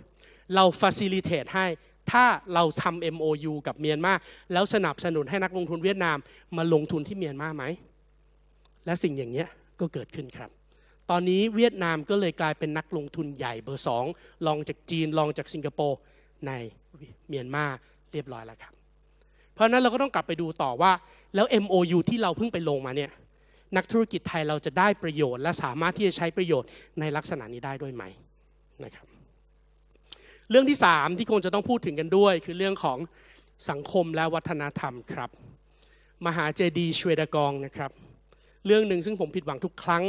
เราฟ a ซิลิเทตให้ถ้าเราทำ MOU กับเมียนมาแล้วสนับสนุนให้นักลงทุนเวียดนามมาลงทุนที่เมียนมาไหมและสิ่งอย่างเี้ยก็เกิดขึ้นครับตอนนี้เวียดนามก็เลยกลายเป็นนักลงทุนใหญ่เบอร์สองรองจากจีนรองจากสิงคโปร์ในเมียนมาเรียบร้อยแล้วครับเพราะนั้นเราก็ต้องกลับไปดูต่อว่าแล้ว MOU ที่เราเพิ่งไปลงมาเนี่ยนักธุรกิจไทยเราจะได้ประโยชน์ และสามารถที่จะใช้ประโยชน์ในลักษณะนี้ได้ด้วยไหมนะครับเรื่องที่ 3 ที่คงจะต้องพูดถึงกันด้วย คือเรื่องของสังคมและวัฒนธรรมครับมหาเจดียชเวดากองนะครับเรื่องหนึ่งซึ่งผมผิดหวังทุกครั้ง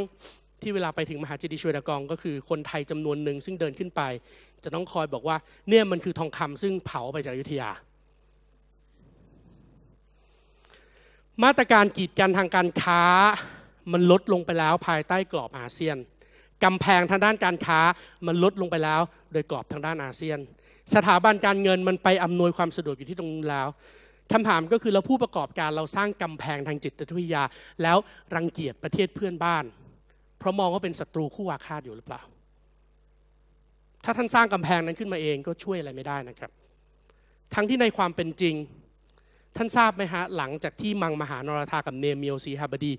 ที่เวลาไปถึงมหาเจดีย์ชเวนากอง ก็คือคนไทยจำนวนหนึ่งซึ่งเดินขึ้นไป จะต้องคอยบอกว่าเนี่ยมันคือทองคำซึ่งเผาไปจากอยุธยา มาตรการกีดกันทางการค้ามันลดลงไปแล้วภายใต้กรอบอาเซียนกำแพงทางด้านการค้ามันลดลงไปแล้วโดยกรอบทางด้านอาเซียน สถาบันการเงินมันไปอำนวยความสะดวกอยู่ที่ตรงนี้นแล้วคำถามก็คือเราผู้ประกอบการเราสร้างกำแพงทางจิตวิทยา แล้วรังเกียจประเทศเพื่อนบ้านเพราะมองว่าเป็นศัตรูคู่อาฆาตอยู่หรือเปล่า ถ้าท่านสร้างกำแพงนั้นขึ้นมาเองก็ช่วยอะไรไม่ได้นะครับ ทั้งที่ในความเป็นจริงท่านทราบไหมฮะหลังจากที่มังมหานรธากับเนมิโอซีฮาบดี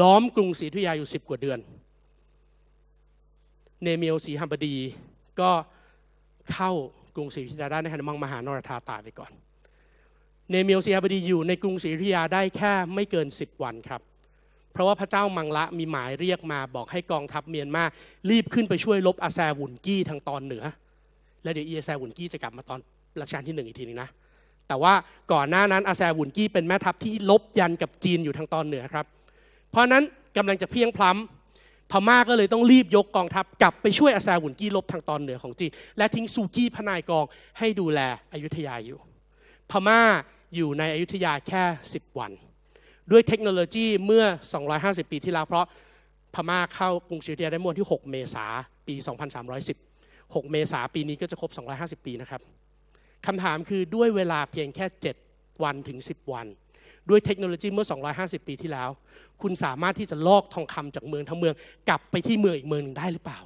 ล้อมกรุงศรีธุยาอยู่สิบกว่าเดือนเนมิโอซีฮาบดี ก็เข้ากรุงศรีธุยาได้ในขณะมังมหานรธาตายไปก่อนเนมิโอซีฮาบดีอยู่ในกรุงศรีธุยาได้แค่ไม่เกินสิบวันครับราะว่าพระเจ้ามังละมีหมายเรียกมาบอกให้กองทัพเมียนมารีบขึ้นไปช่วยลบอาแซวุนกี้ทางตอนเหนือ และเดี๋ยวอีอาแซวุนกี้จะกลับมาตอนรัชกาลที่หนึ่งอีกทีนึงนะแต่ว่าก่อนหน้านั้นอาแซวุนกี้เป็นแม่ทัพที่ลบยันกับจีนอยู่ทางตอนเหนือครับ เพราะนั้นกำลังจะเพียงพล้ำพม่าก็เลยต้องรีบยกกองทัพกลับไปช่วยอาแซวุนกี้ลบทางตอนเหนือของจีน และทิ้งซูกี้พนายกองให้ดูแลอยุธยาอยู่ พม่าอยู่ในอยุธยาแค่10วันด้วยเทคโนโลยีเมื่อ 250 ปีที่แล้ว เพราะพม่าเข้ากรุงศรีอยุธยาได้ม่ลที่ 6 เมษาปี2310 6เมษาปีนี้ก็จะครบ250 ปีนะครับคำถามคือด้วยเวลาเพียงแค่7วันถึง10วัน ด้วยเทคโนโลยีเมื่อ 250 ปีที่แล้ว คุณสามารถที่จะลอกทองคำจากเมืองทั้งเมืองกลับไปที่เมืองอีกเมืองหนึ่งได้หรือเปล่า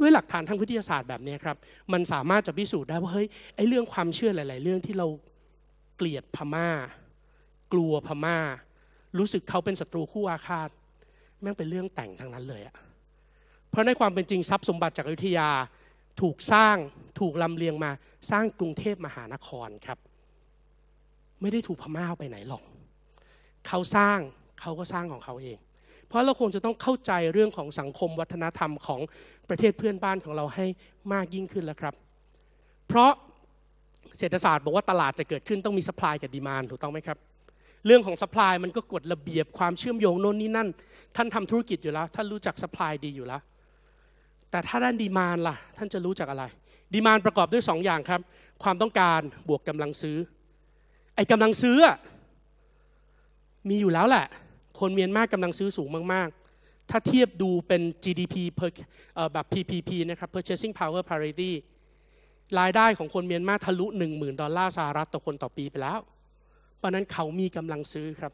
ด้วยหลักฐานทางวิทยาศาสตร์แบบนี้ครับมันสามารถจะพิสูจน์ได้ว่าเฮ้ยไอ้เรื่องความเชื่อหลาย ๆ เรื่องที่เราเกลียดพม่ากลัวพมา่ารู้สึกเขาเป็นศัตรูคู่อาฆาตแม่งเป็นเรื่องแต่งทางนั้นเลยอะเพราะในความเป็นจริงทรัพย์สมบัติจากอยุธยาถูกสร้างถูกลำเลียงมาสร้างกรุงเทพมหานครครับไม่ได้ถูกพม่าไปไหนหรอกเขาสร้างเขาก็สร้างของเขาเองเพราะเราคงจะต้องเข้าใจเรื่องของสังคมวัฒนธรรมของประเทศเพื่อนบ้านของเราให้มากยิ่งขึ้นแล้วครับเพราะเศรษฐศาสตร์บอกว่าตลาดจะเกิดขึ้นต้องมีสป라이กับดีมานถูกต้องไหมครับเรื่องของสป라이มันก็กดระเบียบความเชื่อมโยงโน่นนี่นั่นท่านทำธุรกิจอยู่แล้วท่านรู้จักสป라이ดีอยู่แล้วแต่ถ้าด้านดีมานล่ะท่านจะรู้จักอะไรดีมานประกอบด้วย2ออย่างครับความต้องการบวกกำลังซื้อไอ้กำลังซื้อมีอยู่แล้วแหละคนเมียนมากกำลังซื้อสูงมากๆถ้าเทียบดูเป็น GDP per แบบ PPP นะครับ Purchasing Power Parity รายได้ของคนเมียนมาทะลุ10,000ดอลลาร์สหรัฐต่อคนต่อปีไปแล้วราะนั้นเขามีกำลังซื้อครับ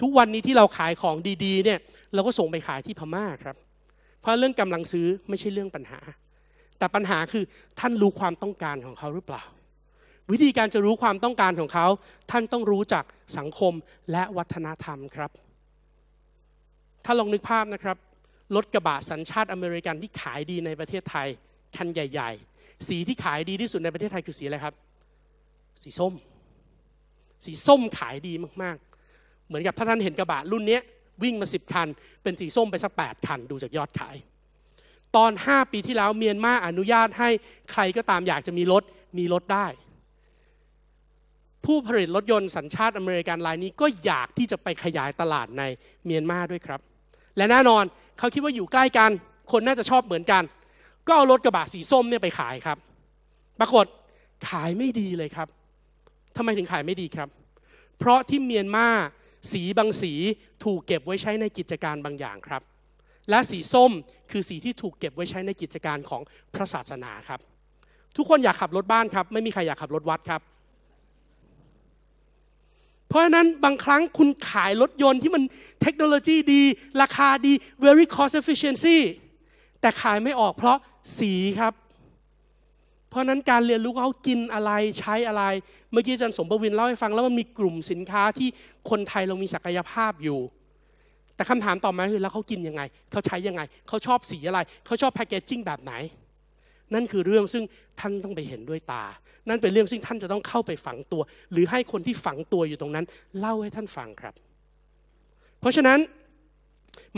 ทุกวันนี้ที่เราขายของดี ๆเนี่ยเราก็ส่งไปขายที่พม่าครับ เพราะเรื่องกำลังซื้อไม่ใช่เรื่องปัญหา แต่ปัญหาคือท่านรู้ความต้องการของเขาหรือเปล่า วิธีการจะรู้ความต้องการของเขา ท่านต้องรู้จัก สังคมและวัฒนธรรมครับ ถ้าลองนึกภาพนะครับรถกระบะสัญชาติอเมริกันที่ขายดีในประเทศไทยคันใหญ่ ๆ สีที่ขายดีที่สุดในประเทศไทยคือสีอะไรครับ สีส้มสีส้มขายดีมากๆ เหมือนกับถ้าท่านเห็นกระบะรุ่นนี้วิ่งมาสิบคัน เป็นสีส้มไปสักแปดคันดูจากยอดขาย ตอนห้าปีที่แล้วเมียนมาอนุญาตให้ใครก็ตามอยากจะมีรถ มีรถได้ ผู้ผลิตรถยนต์สัญชาติอเมริกันรายนี้ก็อยากที่จะไปขยายตลาดในเมียนมาด้วยครับ และแน่นอนเขาคิดว่าอยู่ใกล้กันคนน่าจะชอบเหมือนกัน ก็เอารถกระบะสีส้มเนี่ยไปขายครับ ปรากฏขายไม่ดีเลยครับทำไมถึงขายไม่ดีครับ เพราะที่เมียนมาสีบางสีถูกเก็บไว้ใช้ในกิจการบางอย่างครับ และสีส้มคือสีที่ถูกเก็บไว้ใช้ในกิจการของพระศาสนาครับ ทุกคนอยากขับรถบ้านครับ ไม่มีใครอยากขับรถวัดครับ เพราะฉะนั้นบางครั้งคุณขายรถยนต์ที่มันเทคโนโลยีดี ราคาดี very cost efficiency แต่ขายไม่ออกเพราะสีครับเพราะนั้นการเรียนรู้เขากินอะไรใช้อะไร เมื่อกี้อาจารย์สมบวินเล่าให้ฟัง แล้วมันมีกลุ่มสินค้าที่คนไทยเรามีศักยภาพอยู่ แต่คำถามต่อมาคือแล้วเขากินยังไงเขาใช้ยังไงเขาชอบสีอะไรเขาชอบแพคเกจจิ้งแบบไหน นั่นคือเรื่องซึ่งท่านต้องไปเห็นด้วยตา นั่นเป็นเรื่องซึ่งท่านจะต้องเข้าไปฝังตัว หรือให้คนที่ฝังตัวอยู่ตรงนั้น เล่าให้ท่านฟังครับ เพราะฉะนั้น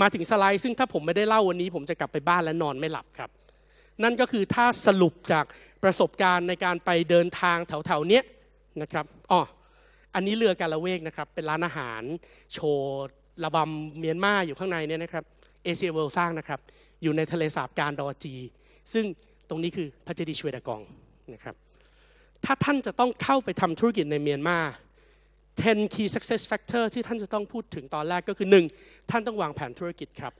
มาถึงสไลด์ซึ่งถ้าผมไม่ได้เล่าวันนี้ ผมจะกลับไปบ้านและนอนไม่หลับครับ นั่นก็คือถ้าสรุปจากประสบการณ์ในการไปเดินทางแถวๆเนี้ยนะครับอ๋ออันนี้เรือกาละเวกนะครับ เป็นร้านอาหาร โชว์ระบำเมียนมาอยู่ข้างในเนี่ยนะครับ เอเชียเวิลด์สร้างนะครับ อยู่ในทะเลสาบการดอจีซึ่งตรงนี้คือพระเจดีย์ชเวดากองนะครับ ถ้าท่านจะต้องเข้าไปทำธุรกิจในเมียนมา 10 key success factor ที่ท่านจะต้องพูดถึงตอนแรกก็คือ 1. ท่านต้องวางแผนธุรกิจครับ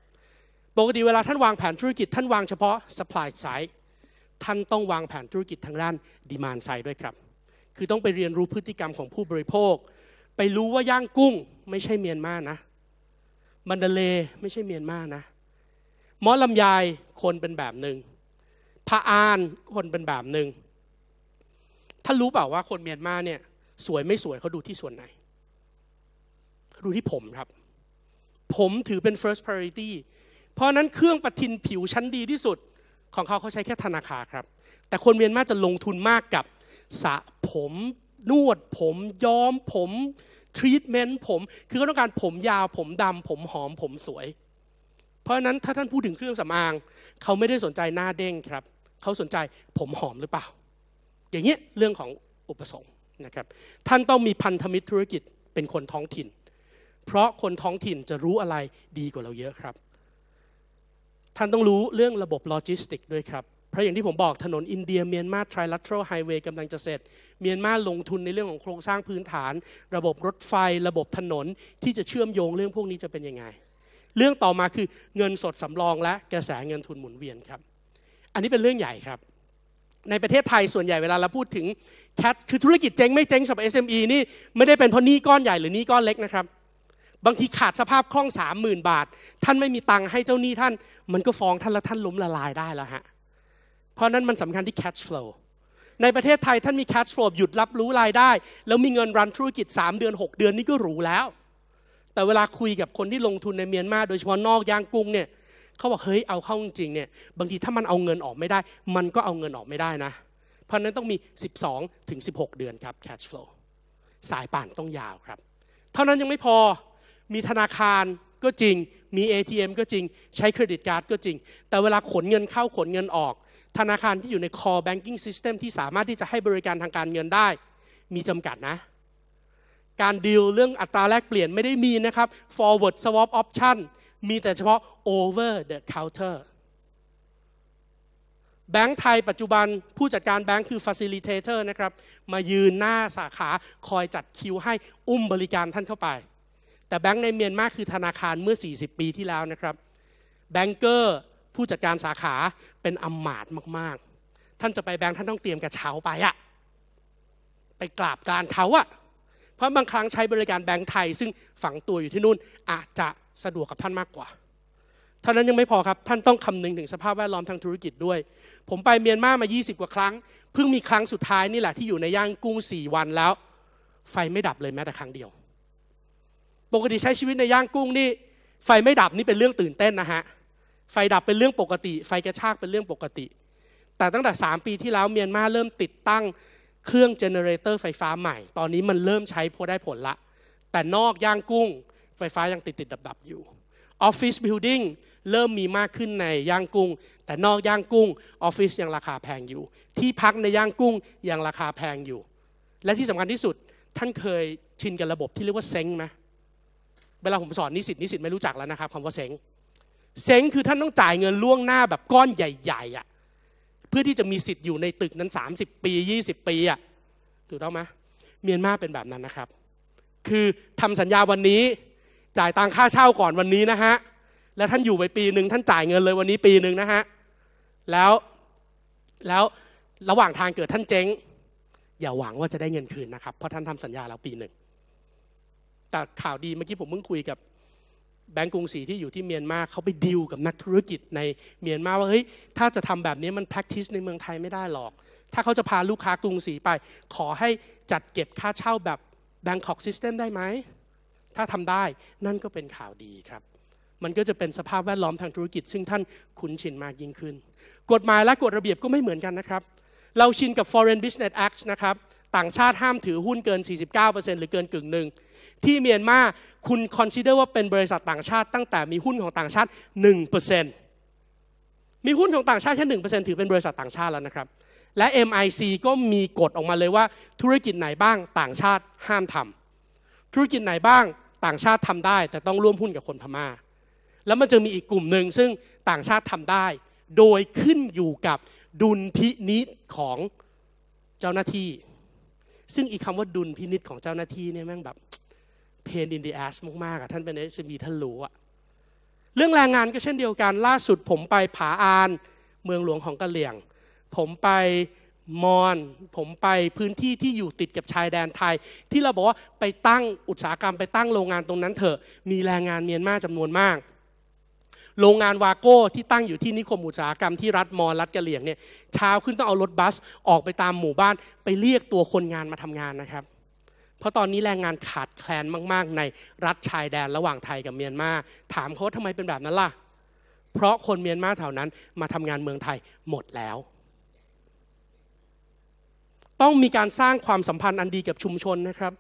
ปกติเวลาท่านวางแผนธุรกิจ ท่านวางเฉพาะ supply side ท่านต้องวางแผนธุรกิจทางด้านดีมานไซด์ด้วยครับ คือต้องไปเรียนรู้พฤติกรรมของผู้บริโภค ไปรู้ว่าย่างกุ้ง ไม่ใช่เมียนมานะมันเดเลไม่ใช่เมียนมานะ มอลำยายคนเป็นแบบหนึ่ง พระอานคนเป็นแบบหนึ่งท่านรู้เปล่าว่าคนเมียนมาเนี่ย สวยไม่สวยเขาดูที่ส่วนไหนเขาดูที่ผมครับ ผมถือเป็น first priority เพราะนั้นเครื่องปะทินผิวชั้นดีที่สุดของเขาเขาใช้แค่ธนาคารครับ แต่คนเมียนมาจะลงทุนมากกับสระผม นวด ผมย้อมผมทรีทเมนต์ผมคือเขาต้องการผมยาว ผมดำผมหอมผมสวย เพราะนั้นถ้าท่านพูดถึงเครื่องสำอาง เขาไม่ได้สนใจหน้าเด้งครับ เขาสนใจผมหอมหรือเปล่า อย่างเงี้ยเรื่องของอุปสงค์นะครับ ท่านต้องมีพันธมิตรธุรกิจเป็นคนท้องถิ่น เพราะคนท้องถิ่นจะรู้อะไรดีกว่าเราเยอะครับท่านต้องรู้เรื่องระบบโลจิสติกด้วยครับ เพราะอย่างที่ผมบอกถนนอินเดียเมียนมาทริลัตโทรัลไฮเวย์กำลังจะเสร็จ เมียนมาลงทุนในเรื่องของโครงสร้างพื้นฐาน ระบบรถไฟ ระบบถนนที่จะเชื่อมโยงเรื่องพวกนี้จะเป็นยังไง เรื่องต่อมาคือเงินสดสำรองและกระแสเงินทุนหมุนเวียนครับ อันนี้เป็นเรื่องใหญ่ครับ ในประเทศไทยส่วนใหญ่เวลาเราพูดถึงแคทคือธุรกิจเจ๊งไม่เจ๊งสำหรับ SME นี่ไม่ได้เป็นเพราะนี้ก้อนใหญ่หรือนี้ก้อนเล็กนะครับบางทีขาดสภาพคล่องสามหมื่นบาท ท่านไม่มีตังค์ให้เจ้าหนี้ท่าน มันก็ฟ้องท่านแล้วท่านล้มละลายได้แล้วฮะ เพราะนั้นมันสำคัญที่ cash flow ในประเทศไทยท่านมี cash flow หยุดรับรู้รายได้ แล้วมีเงินรันธุรกิจ 3 เดือน 6 เดือนนี่ก็หรูแล้ว แต่เวลาคุยกับคนที่ลงทุนในเมียนมาโดยเฉพาะนอกยางกุ้งเนี่ยเขาบอกเฮ้ยเอาเข้าจริงเนี่ยบางทีถ้ามันเอาเงินออกไม่ได้ มันก็เอาเงินออกไม่ได้นะเพราะนั้นต้องมี 12ถึง16 เดือนครับ cash flow สายป่านต้องยาวครับ เท่านั้นยังไม่พอมีธนาคารก็จริง มี ATM ก็จริง ใช้เครดิตการ์ดก็จริง แต่เวลาขนเงินเข้าขนเงินออก ธนาคารที่อยู่ใน core banking system ที่สามารถที่จะให้บริการทางการเงินได้ มีจำกัดนะ การดีลเรื่องอัตราแลกเปลี่ยนไม่ได้มีนะครับ forward swap option มีแต่เฉพาะ over the counter แบงก์ไทยปัจจุบันผู้จัดการแบงก์คือ facilitator นะครับมายืนหน้าสาขาคอยจัดคิวให้อุ้มบริการท่านเข้าไปแต่แบงก์ในเมียนมาคือธนาคารเมื่อ 40 ปีที่แล้วนะครับแบงเกอร์ผู้จัดการสาขาเป็นอำมาตย์มากๆ ท่านจะไปแบงก์ท่านต้องเตรียมกระเช้าไปอะไปกราบการเขาอะเพราะบางครั้งใช้บริการแบงก์ไทย ซึ่งฝังตัวอยู่ที่นู่นอาจจะสะดวกกับท่านมากกว่าท่านั้นยังไม่พอครับ ท่านต้องคำนึงถึงสภาพแวดล้อมทางธุรกิจด้วย ผมไปเมียนมามา 20 กว่าครั้งเพิ่งมีครั้งสุดท้ายนี่แหละที่อยู่ในย่างกุ้ง4วันแล้วไฟไม่ดับเลยแม้แต่ครั้งเดียวปกติใช้ชีวิตในย่างกุ้งนี่ไฟไม่ดับนี่เป็นเรื่องตื่นเต้นนะฮะไฟดับเป็นเรื่องปกติ ไฟกระชากเป็นเรื่องปกติ แต่ตั้งแต่ 3 ปีที่แล้วเมียนมาเริ่มติดตั้งเครื่องเจเนเรเตอร์ไฟฟ้าใหม่ ตอนนี้มันเริ่มใช้พอได้ผลละ แต่นอกย่างกุ้ง ไฟฟ้ายังติดติดดับดับอยู่ออฟฟิศบิลดิ้งเริ่มมีมากขึ้นในย่างกุ้ง แต่นอกย่างกุ้งออฟฟิศยังราคาแพงอยู่ ที่พักในย่างกุ้งยังราคาแพงอยู่ และที่สำคัญที่สุดท่านเคยชินกับระบบที่เรียกว่าเซ็งไหมเวลาผมสอนนิสิตนิสิตไม่รู้จักแล้วนะครับคำว่าเซ้งเซ้งคือท่านต้องจ่ายเงินล่วงหน้าแบบก้อนใหญ่ๆอะ่ะเพื่อที่จะมีสิทธิ์อยู่ในตึกนั้น 30 ปี 20 ปีอะ่ะถูกต้องไหมเมียนมาเป็นแบบนั้นนะครับ คือทำสัญญาวันนี้จ่ายตังค่าเช่าก่อนวันนี้นะฮะแล้วท่านอยู่ไปปีหนึ่งท่านจ่ายเงินเลยวันนี้ปีหนึ่งนะฮะแล้วแล้วระหว่างทางเกิดท่านเจ๊ง อย่าหวังว่าจะได้เงินคืนนะครับเพราะท่านทำสัญญาแล้วปีหนึ่งแต่ข่าวดีเมื่อกี้ผมเพิ่งคุยกับแบงก์กรุงศรีที่อยู่ที่เมียนมาเขาไปดิวกับนักธุรกิจในเมียนมาว่าเฮ้ยถ้าจะทำแบบนี้มัน practice ในเมืองไทยไม่ได้หรอก ถ้าเขาจะพาลูกค้ากรุงศรีไป ขอให้จัดเก็บค่าเช่าแบบแบงกอกซิสเต็มได้ไหมถ้าทำได้นั่นก็เป็นข่าวดีครับมันก็จะเป็นสภาพแวดล้อมทางธุรกิจ ซึ่งท่านคุ้นชินมากยิ่งขึ้น กฎหมายและกฎระเบียบก็ไม่เหมือนกันนะครับเราชินกับ Foreign Business Act นะครับต่างชาติห้ามถือหุ้นเกิน 49%หรือเกินกึ่งหนึ่งที่เมียนมาคุณคอนซิเดอร์ว่าเป็นบริษัทต่างชาติตั้งแต่มีหุ้นของต่างชาติ1%มีหุ้นของต่างชาติแค่1%ถือเป็นบริษัทต่างชาติแล้วนะครับ และ MIC ก็มีกฎออกมาเลยว่า ธุรกิจไหนบ้างต่างชาติห้ามทำธุรกิจไหนบ้างต่างชาติทำได้แต่ต้องร่วมหุ้นกับคนพมา่าแล้วมันจะมีอีกกลุ่มหนึ่งซึ่งต่างชาติทำได้ โดยขึ้นอยู่กับดุลพินิษของเจ้าหน้าที่ ซึ่งอีกคำว่าดุลพินิษของเจ้าหน้าที่เนี่ยแม่งแบบเพนอินดีแอสมากๆอ่ะท่านเป็นเอสบีท่านรู้อ่ะเรื่องแรงงานก็เช่นเดียวกันล่าสุดผมไปผาอานเมืองหลวงของกะเหลี่ยง ผมไปมอน ผมไปพื้นที่ที่อยู่ติดกับชายแดนไทย ที่เราบอกว่าไปตั้งอุตสาหกรรมไปตั้งโรงงานตรงนั้น เถอะมีแรงงานเมียนมาจำนวนมาก โรงงานวาโก้ ที่ตั้งอยู่ที่นิคมอุตสาหกรรมที่รัฐมอญรัฐกะเหลี่ยงเนี่ยเช้าขึ้นต้องเอารถบัสออกไปตามหมู่บ้าน ไปเรียกตัวคนงานมาทำงานนะครับพราะตอนนี้แรงงานขาดแคลนมากๆ ในรัฐชายแดนระหว่างไทยกับเมียนมา ถามเขาทำไมเป็นแบบนั้นล่ะ เพราะคนเมียนมาแถวนั้นมาทำงานเมืองไทยหมดแล้ว ต้องมีการสร้างความสัมพันธ์อันดีกับชุมชนนะครับ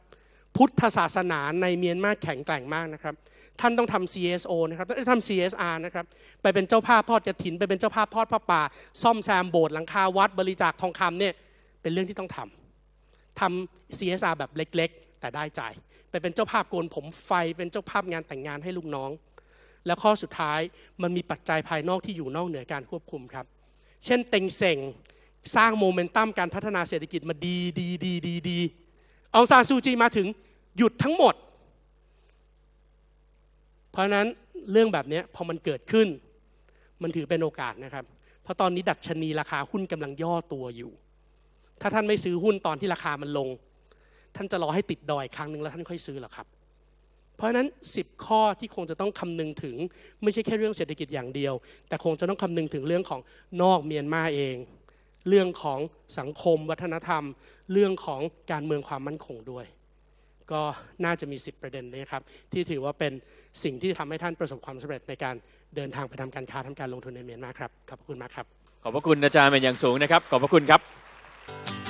พุทธศาสนาในเมียนมาแข็งแกร่งมากนะครับท่านต้องทำ CSO นะครับต้องทำ CSR นะครับ ไปเป็นเจ้าภาพทอดกระถินไปเป็นเจ้าภาพทอดพระป่าซ่อมแซมโบสถ์หลังคาวัดบริจาคทองคำเนี่ยเป็นเรื่องที่ต้องทำทำ CSR แบบเล็กๆ แต่ได้ใจไปเป็นเจ้าภาพโกนผมไฟเป็นเจ้าภาพงานแต่งงานให้ลูกน้อง แล้วข้อสุดท้ายมันมีปัจจัยภายนอกที่อยู่นอกเหนือการควบคุมครับ เช่นเต็งเส็งสร้างโมเมนตัมการพัฒนาเศรษฐกิจมาดี ดี ดีดีดีองซานซูจีมาถึงหยุดทั้งหมด เพราะนั้นเรื่องแบบนี้พอมันเกิดขึ้นมันถือเป็นโอกาสนะครับ เพราะตอนนี้ดัชนีราคาหุ้นกำลังย่อตัวอยู่ถ้าท่านไม่ซื้อหุ้นตอนที่ราคามันลง ท่านจะรอให้ติดดอยครั้งหนึ่งแล้วท่านค่อยซื้อหรอครับ เพราะฉะนั้น 10 ข้อที่คงจะต้องคำนึงถึง ไม่ใช่แค่เรื่องเศรษฐกิจอย่างเดียว แต่คงจะต้องคำนึงถึงเรื่องของนอกเมียนมาเอง เรื่องของสังคม วัฒนธรรม เรื่องของการเมืองความมั่นคงด้วย ก็น่าจะมี 10ประเด็นนะครับ ที่ถือว่าเป็นสิ่งที่ทำให้ท่านประสบความสำเร็จในการเดินทางไปทำการค้าทำการลงทุนในเมียนมาครับขอบคุณมากครับขอบพระคุณอาจารย์เป็นอย่างสูงนะครับขอบพระคุณครับ you.